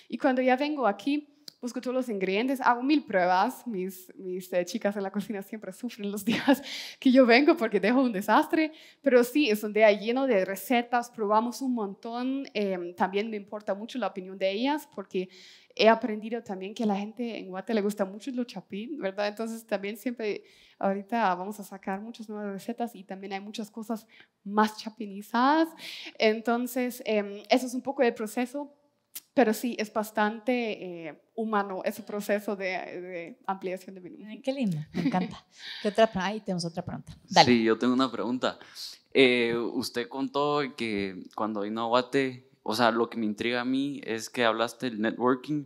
Y cuando ya vengo aquí, busco todos los ingredientes, hago mil pruebas. Mis, mis eh, chicas en la cocina siempre sufren los días que yo vengo porque dejo un desastre, pero sí, es un día lleno de recetas, probamos un montón. Em, también me importa mucho la opinión de ellas porque he aprendido también que a la gente en Guate le gusta mucho lo chapín, ¿verdad? Entonces también siempre ahorita vamos a sacar muchas nuevas recetas y también hay muchas cosas más chapinizadas. Entonces, em, eso es un poco el proceso pero sí, es bastante eh, humano ese proceso de, ampliación de menú. Qué lindo, me encanta. ¿Qué otra? Ahí tenemos otra pregunta. Sí, yo tengo una pregunta. Eh, usted contó que cuando vino a Guate, o sea, lo que me intriga a mí es que hablaste del networking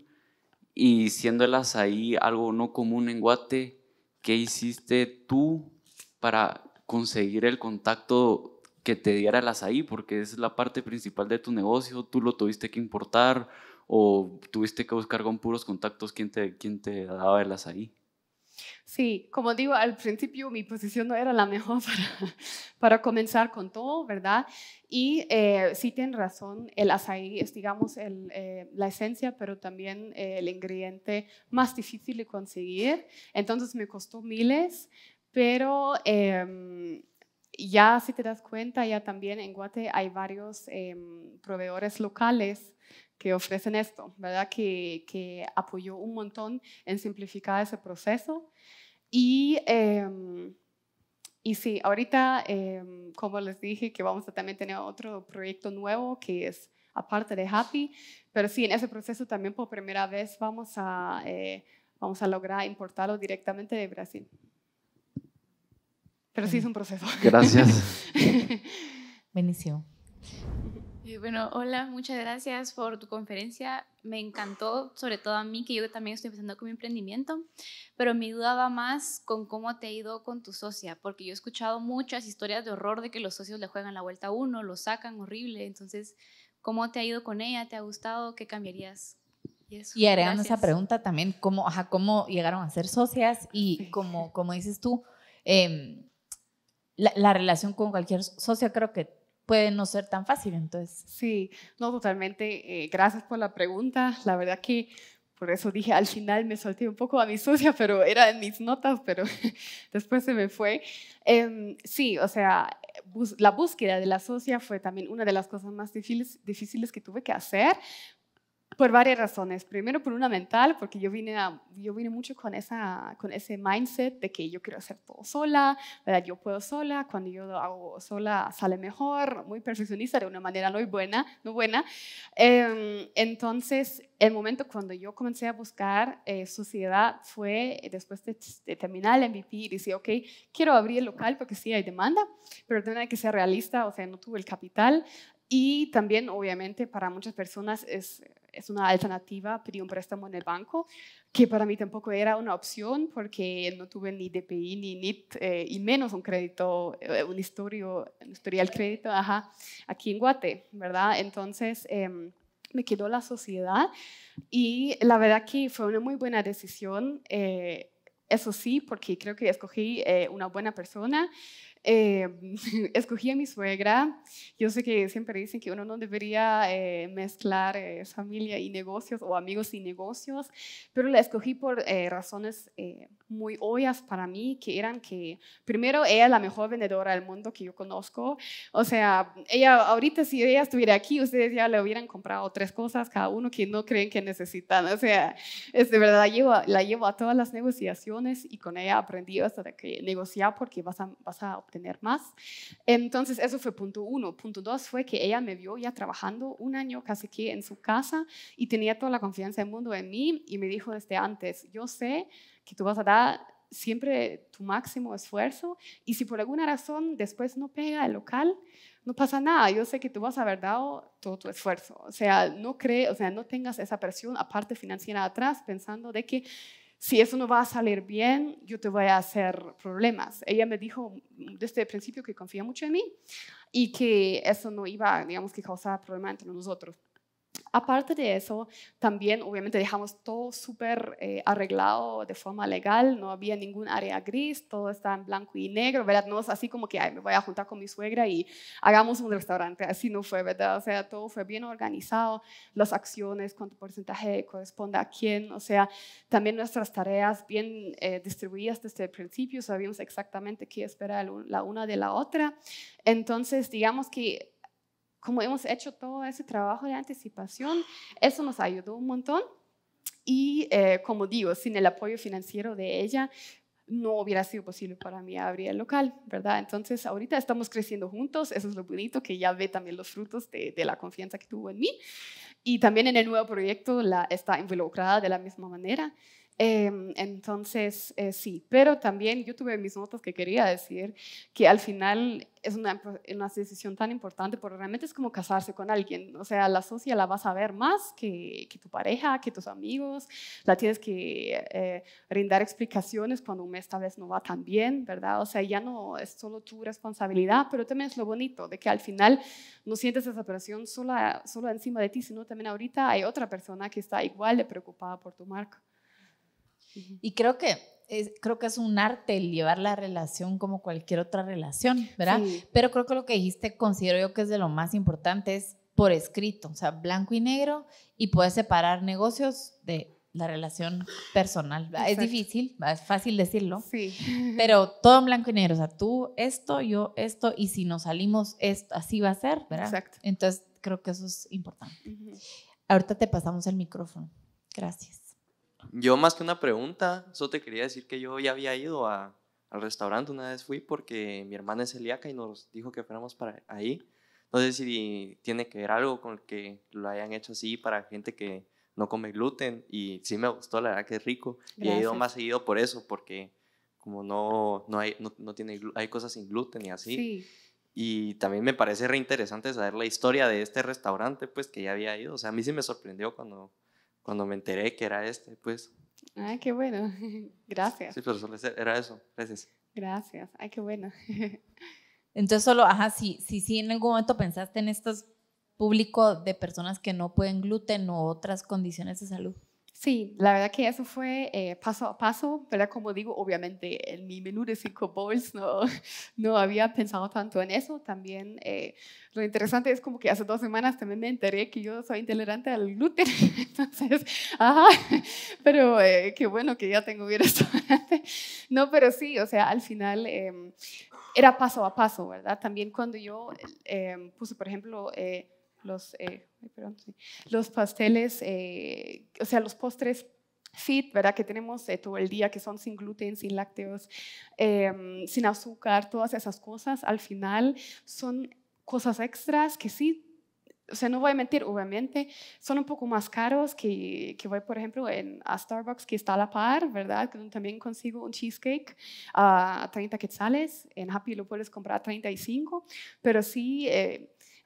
y siendo el ahí algo no común en Guate, ¿qué hiciste tú para conseguir el contacto que te diera el azaí, porque es la parte principal de tu negocio, tú lo tuviste que importar o tuviste que buscar con puros contactos quién te, quién te daba el azaí. Sí, como digo, al principio mi posición no era la mejor para, comenzar con todo, ¿verdad? Y eh, sí tienen razón, el azaí es, digamos, eh, la esencia, pero también eh, el ingrediente más difícil de conseguir. Entonces me costó miles, pero em, ya si te das cuenta, ya también en Guate hay varios em, proveedores locales que ofrecen esto, ¿verdad? Que, apoyó un montón en simplificar ese proceso. Y, em, y sí, ahorita, em, como les dije, que vamos a también tener otro proyecto nuevo que es aparte de Happy, pero sí, en ese proceso también por primera vez vamos a, eh, vamos a lograr importarlo directamente de Brasil. Pero sí es un proceso. Gracias. Benicio. Eh, bueno, hola, muchas gracias por tu conferencia. Me encantó, sobre todo a mí, que yo también estoy empezando con mi emprendimiento, pero mi duda va más con cómo te ha ido con tu socia, porque yo he escuchado muchas historias de horror de que los socios le juegan la vuelta a uno, lo sacan horrible. Entonces, ¿cómo te ha ido con ella? ¿Te ha gustado? ¿Qué cambiarías? y agregando esa pregunta también, ¿cómo, ajá, ¿cómo llegaron a ser socias? Y como, como dices tú, eh, la, relación con cualquier socia creo que puede no ser tan fácil, entonces. Sí, no, totalmente. Eh, gracias por la pregunta. La verdad que por eso dije, al final me solté un poco a mi socia, pero era en mis notas, pero después se me fue. Em, sí, o sea, la búsqueda de la socia fue también una de las cosas más difíciles, difíciles que tuve que hacer, por varias razones. Primero, por una mental, porque yo vine, a, yo vine mucho con, esa, con ese mindset de que yo quiero hacer todo sola, ¿verdad? yo puedo sola, cuando yo lo hago sola sale mejor, muy perfeccionista de una manera no buena. No buena. Em, entonces, el momento cuando yo comencé a buscar eh, sociedad fue después de, terminar el MVP y decir, ok, quiero abrir el local porque sí hay demanda, pero tengo que ser realista, o sea, no tuve el capital. Y también, obviamente, para muchas personas es es una alternativa, pedir un préstamo en el banco, que para mí tampoco era una opción porque no tuve ni DPI ni NIT eh, y menos un crédito, eh, un, historial crédito ajá, aquí en Guate, ¿verdad? Entonces em, me quedó la sociedad y la verdad que fue una muy buena decisión. Eh, eso sí, porque creo que escogí una buena persona eh, escogí a mi suegra. Yo sé que siempre dicen que uno no debería eh, mezclar eh, familia y negocios o amigos y negocios, pero la escogí por razones muy obvias para mí, que eran que primero ella es la mejor vendedora del mundo que yo conozco. O sea, ella ahorita si ella estuviera aquí, ustedes ya le hubieran comprado tres cosas cada uno que no creen que necesitan. O sea, es de verdad, la llevo, a todas las negociaciones y con ella aprendí hasta de que negociar porque vas a, vas a tener más. Entonces, eso fue punto uno. Punto dos fue que ella me vio ya trabajando un año casi que en su casa y tenía toda la confianza del mundo en mí y me dijo desde antes, yo sé que tú vas a dar siempre tu máximo esfuerzo y si por alguna razón después no pega el local, no pasa nada, yo sé que tú vas a haber dado todo tu esfuerzo. O sea, no cree, o sea, no tengas esa presión aparte financiera atrás pensando de que si eso no va a salir bien, yo te voy a hacer problemas. Ella me dijo desde el principio que confía mucho en mí y que eso no iba, digamos, que causar problemas entre nosotros. Aparte de eso, también obviamente dejamos todo súper eh, arreglado de forma legal, no había ningún área gris, todo está en blanco y negro, ¿verdad? No es así como que me voy a juntar con mi suegra y hagamos un restaurante, así no fue, ¿verdad? O sea, todo fue bien organizado, las acciones, cuánto porcentaje corresponde a quién, o sea, también nuestras tareas bien eh, distribuidas desde el principio, sabíamos exactamente qué esperar la una de la otra. Entonces, digamos que como hemos hecho todo ese trabajo de anticipación, eso nos ayudó un montón. Y eh, como digo, sin el apoyo financiero de ella, no hubiera sido posible para mí abrir el local, ¿verdad? Entonces, ahorita estamos creciendo juntos, eso es lo bonito, que ya ve también los frutos de, la confianza que tuvo en mí. Y también en el nuevo proyecto la, está involucrada de la misma manera. Em, entonces, eh, sí, pero también yo tuve mis notas que quería decir, que al final es una, decisión tan importante porque realmente es como casarse con alguien, o sea, la socia la vas a ver más que, tu pareja, que tus amigos, la tienes que eh, brindar explicaciones cuando un mes vez no va tan bien, ¿verdad? O sea, ya no es solo tu responsabilidad, pero también es lo bonito de que al final no sientes esa presión solo encima de ti, sino también ahorita hay otra persona que está igual de preocupada por tu marca. Y creo que es, creo que es un arte el llevar la relación como cualquier otra relación, ¿verdad? Pero creo que lo que dijiste considero yo que es de lo más importante es por escrito, o sea, blanco y negro y puedes separar negocios de la relación personal. ¿verdad? Es difícil, es fácil decirlo, pero todo en blanco y negro, o sea, tú esto, yo esto, y si nos salimos, esto, así va a ser, ¿verdad? Exacto. Entonces, creo que eso es importante. Ahorita te pasamos el micrófono. Gracias. Yo más que una pregunta, solo te quería decir que yo ya había ido al restaurante, una vez fui porque mi hermana es celíaca y nos dijo que fuéramos para ahí. No sé si tiene que ver algo con que lo hayan hecho así para gente que no come gluten y sí me gustó, la verdad que es rico. Y he ido más seguido por eso, porque como no, no hay, tiene, hay cosas sin gluten y así. Y también me parece reinteresante saber la historia de este restaurante, pues que ya había ido. O sea, a mí sí me sorprendió cuando cuando me enteré que era este, pues. Ay, ah, qué bueno. Gracias. Sí, pero solo era eso. Gracias. Gracias. Ay, qué bueno. Entonces, solo, ajá, si, sí, sí. en algún momento pensaste en estos público de personas que no pueden gluten o otras condiciones de salud. Sí, la verdad que eso fue eh, paso a paso, ¿verdad? Como digo, obviamente en mi menú de cinco bowls no, no había pensado tanto en eso. También eh, lo interesante es como que hace dos semanas también me enteré que yo soy intolerante al gluten, entonces, ajá, pero eh, qué bueno que ya tengo bien esto. No, pero sí, o sea, al final em, era paso a paso, ¿verdad? También cuando yo em, puse, por ejemplo, los, eh, los pasteles, eh, o sea, los postres fit, ¿verdad? Que tenemos eh, todo el día, que son sin gluten, sin lácteos, em, sin azúcar, todas esas cosas, al final son cosas extras que sí o sea, no voy a mentir, obviamente, son un poco más caros que, que voy, por ejemplo, en, a Starbucks, que está a la par, ¿verdad? También consigo un cheesecake a 30 quetzales, en Happy lo puedes comprar a 35, pero sí,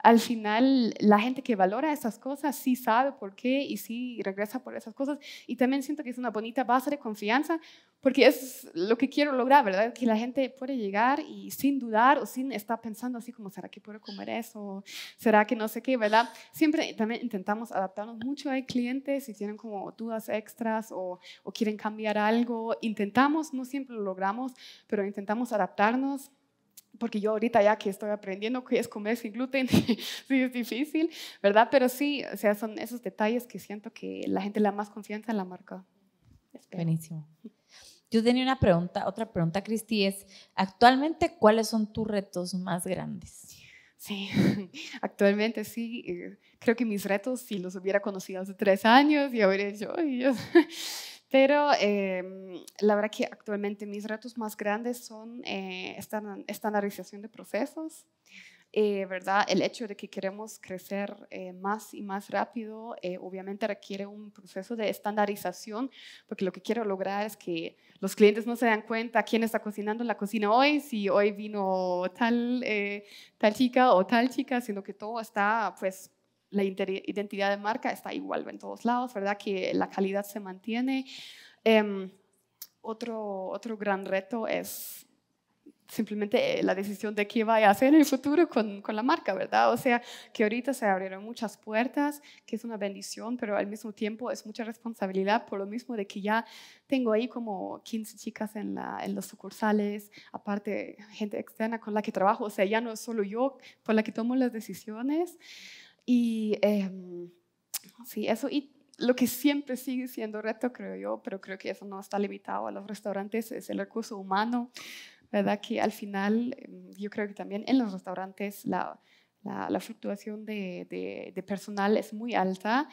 al final la gente que valora esas cosas sí sabe por qué y sí regresa por esas cosas. Y también siento que es una bonita base de confianza porque es lo que quiero lograr, ¿verdad? Que la gente puede llegar y sin dudar o sin estar pensando así como, ¿será que puedo comer eso? ¿Será que no sé qué, verdad? Siempre también intentamos adaptarnos mucho hay clientes si tienen como dudas extras o, o quieren cambiar algo. Intentamos, no siempre lo logramos, pero intentamos adaptarnos porque yo ahorita ya que estoy aprendiendo que es comer sin gluten, sí es difícil, ¿verdad? Pero sí, o sea, son esos detalles que siento que la gente le da más confianza en la marca. Espero. Buenísimo. Yo tenía una pregunta, otra pregunta, Cristi, es, actualmente, ¿cuáles son tus retos más grandes? Sí, actualmente sí, eh, creo que mis retos, si los hubiera conocido hace tres años y habría yo pero em, la verdad que actualmente mis retos más grandes son eh, estandarización de procesos, eh, ¿verdad? El hecho de que queremos crecer eh, más y más rápido, eh, obviamente requiere un proceso de estandarización, porque lo que quiero lograr es que los clientes no se dan cuenta quién está cocinando en la cocina hoy, si hoy vino tal, tal chica o tal chica, sino que todo está pues la identidad de marca está igual en todos lados, ¿verdad? Que la calidad se mantiene. Em, otro, otro gran reto es simplemente eh, la decisión de qué vaya a hacer en el futuro con, la marca, ¿verdad? O sea, que ahorita se abrieron muchas puertas, que es una bendición, pero al mismo tiempo es mucha responsabilidad por lo mismo de que ya tengo ahí como 15 chicas en, en los sucursales, aparte gente externa con la que trabajo, o sea, ya no es solo yo por la que tomo las decisiones. Y em, sí, eso. Y lo que siempre sigue siendo reto, creo yo, pero creo que eso no está limitado a los restaurantes, es el recurso humano, ¿verdad? Que al final, em, yo creo que también en los restaurantes la, la, fluctuación de, de, de, personal es muy alta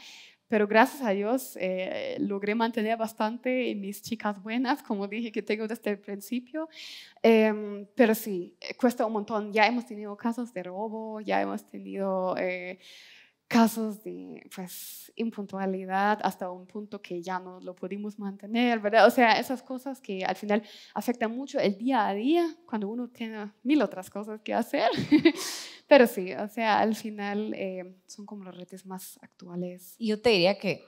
pero gracias a Dios eh, logré mantener bastante mis chicas buenas, como dije que tengo desde el principio. Em, pero sí, eh, cuesta un montón. Ya hemos tenido casos de robo, ya hemos tenido eh, casos de pues, impuntualidad hasta un punto que ya no lo pudimos mantener, ¿verdad? O sea, esas cosas que al final afectan mucho el día a día cuando uno tiene mil otras cosas que hacer. Pero sí, o sea, al final eh, son como los retos más actuales. Yo te diría que,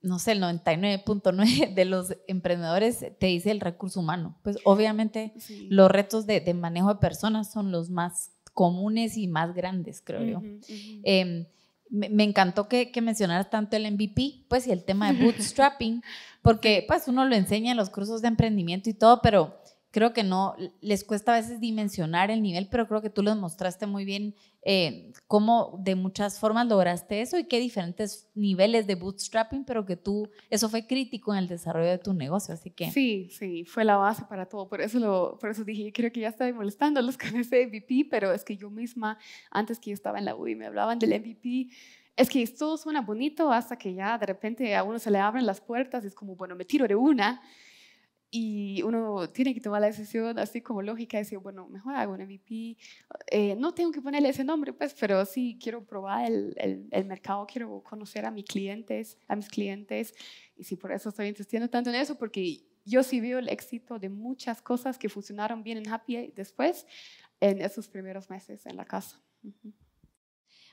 no sé, el 99.9 de los emprendedores te dice el recurso humano. Pues obviamente los retos de, manejo de personas son los más comunes y más grandes, creo yo. Em, me, encantó que, que, mencionaras tanto el MVP, pues y el tema de bootstrapping, porque pues uno lo enseña en los cursos de emprendimiento y todo, pero creo que no, les cuesta a veces dimensionar el nivel, pero creo que tú lo mostraste muy bien eh, cómo de muchas formas lograste eso y qué diferentes niveles de bootstrapping, pero que tú, eso fue crítico en el desarrollo de tu negocio, así que... Sí, sí, fue la base para todo, por eso, lo, por eso dije, creo que ya estoy molestándolos con ese MVP, pero es que yo misma, antes que yo estaba en la UI, me hablaban del MVP, es que todo suena bonito hasta que ya de repente a uno se le abren las puertas y es como, bueno, me tiro de una y uno tiene que tomar la decisión así como lógica, decir, bueno, mejor hago un MVP. Eh, no tengo que ponerle ese nombre, pues, pero sí quiero probar el, el, mercado, quiero conocer a mis clientes, a mis clientes. Y sí, por eso estoy insistiendo tanto en eso, porque yo sí veo el éxito de muchas cosas que funcionaron bien en Happy después, en esos primeros meses en la casa.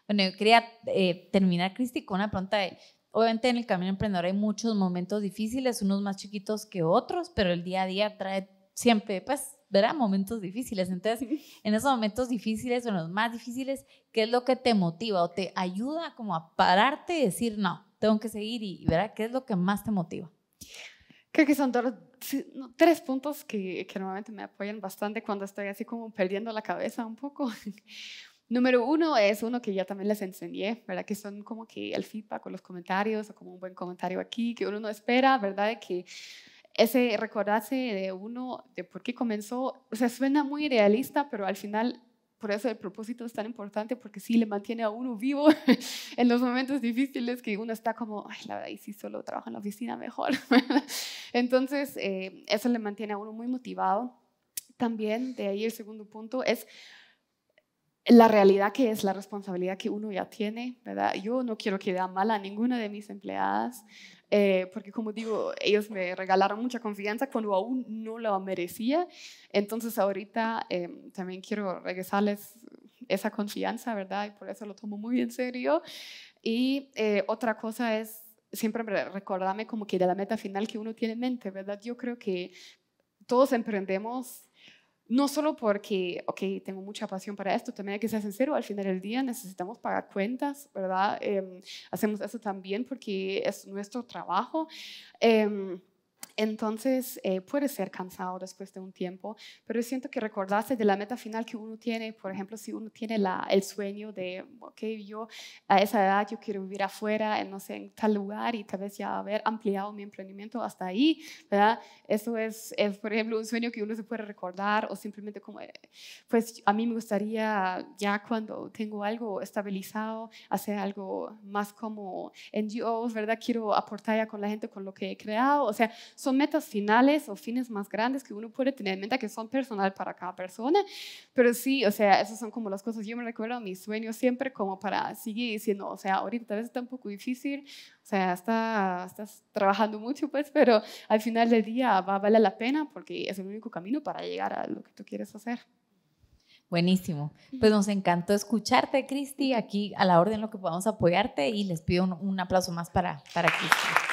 Bueno, yo quería eh, terminar, Cristi, con una pregunta de, Obviamente en el camino emprendedor hay muchos momentos difíciles, unos más chiquitos que otros, pero el día a día trae siempre, pues, verá, momentos difíciles. Entonces, en esos momentos difíciles o en los más difíciles, ¿qué es lo que te motiva o te ayuda como a pararte y decir, no, tengo que seguir y, verá, ¿qué es lo que más te motiva? Creo que son tres puntos que, que normalmente me apoyan bastante cuando estoy así como perdiendo la cabeza un poco. Número uno es uno que ya también les enseñé, ¿verdad? Que son como que el feedback o los comentarios o como un buen comentario aquí que uno no espera, ¿verdad? que ese recordarse de uno de por qué comenzó, o sea, suena muy idealista, pero al final por eso el propósito es tan importante porque sí le mantiene a uno vivo en los momentos difíciles que uno está como, ay, la verdad, y si solo trabajo en la oficina mejor. Entonces, eh, eso le mantiene a uno muy motivado. También, de ahí el segundo punto, es la realidad que es la responsabilidad que uno ya tiene, ¿verdad? Yo no quiero que quedar mal a ninguna de mis empleadas, eh, porque como digo, ellos me regalaron mucha confianza cuando aún no la merecía. Entonces ahorita em, también quiero regresarles esa confianza, ¿verdad? Y por eso lo tomo muy en serio. Y eh, otra cosa es siempre recordarme como que de la meta final que uno tiene en mente, ¿verdad? Yo creo que todos emprendemos no solo porque, ok, tengo mucha pasión para esto, también hay que ser sincero, al final del día necesitamos pagar cuentas, ¿verdad? Em, hacemos eso también porque es nuestro trabajo. Em, entonces eh, puede ser cansado después de un tiempo, pero siento que recordarse de la meta final que uno tiene, por ejemplo, si uno tiene la, el sueño de, ok, yo a esa edad yo quiero vivir afuera, en, no sé, en tal lugar y tal vez ya haber ampliado mi emprendimiento hasta ahí, ¿verdad? Eso es, por ejemplo, un sueño que uno se puede recordar o simplemente como, eh, pues a mí me gustaría ya cuando tengo algo estabilizado, hacer algo más como NGOs, ¿verdad? Quiero aportar ya con la gente con lo que he creado, o sea, son metas finales o fines más grandes que uno puede tener en mente, que son personal para cada persona, pero sí, o sea, esas son como las cosas. Yo me recuerdo mis sueños siempre como para seguir diciendo, o sea, ahorita tal vez está un poco difícil, o sea, está, estás trabajando mucho, pues, pero al final del día va a la pena porque es el único camino para llegar a lo que tú quieres hacer. Buenísimo. Pues nos encantó escucharte, Cristi. Aquí a la orden lo que podamos apoyarte y les pido un, aplauso más para, para Cristi.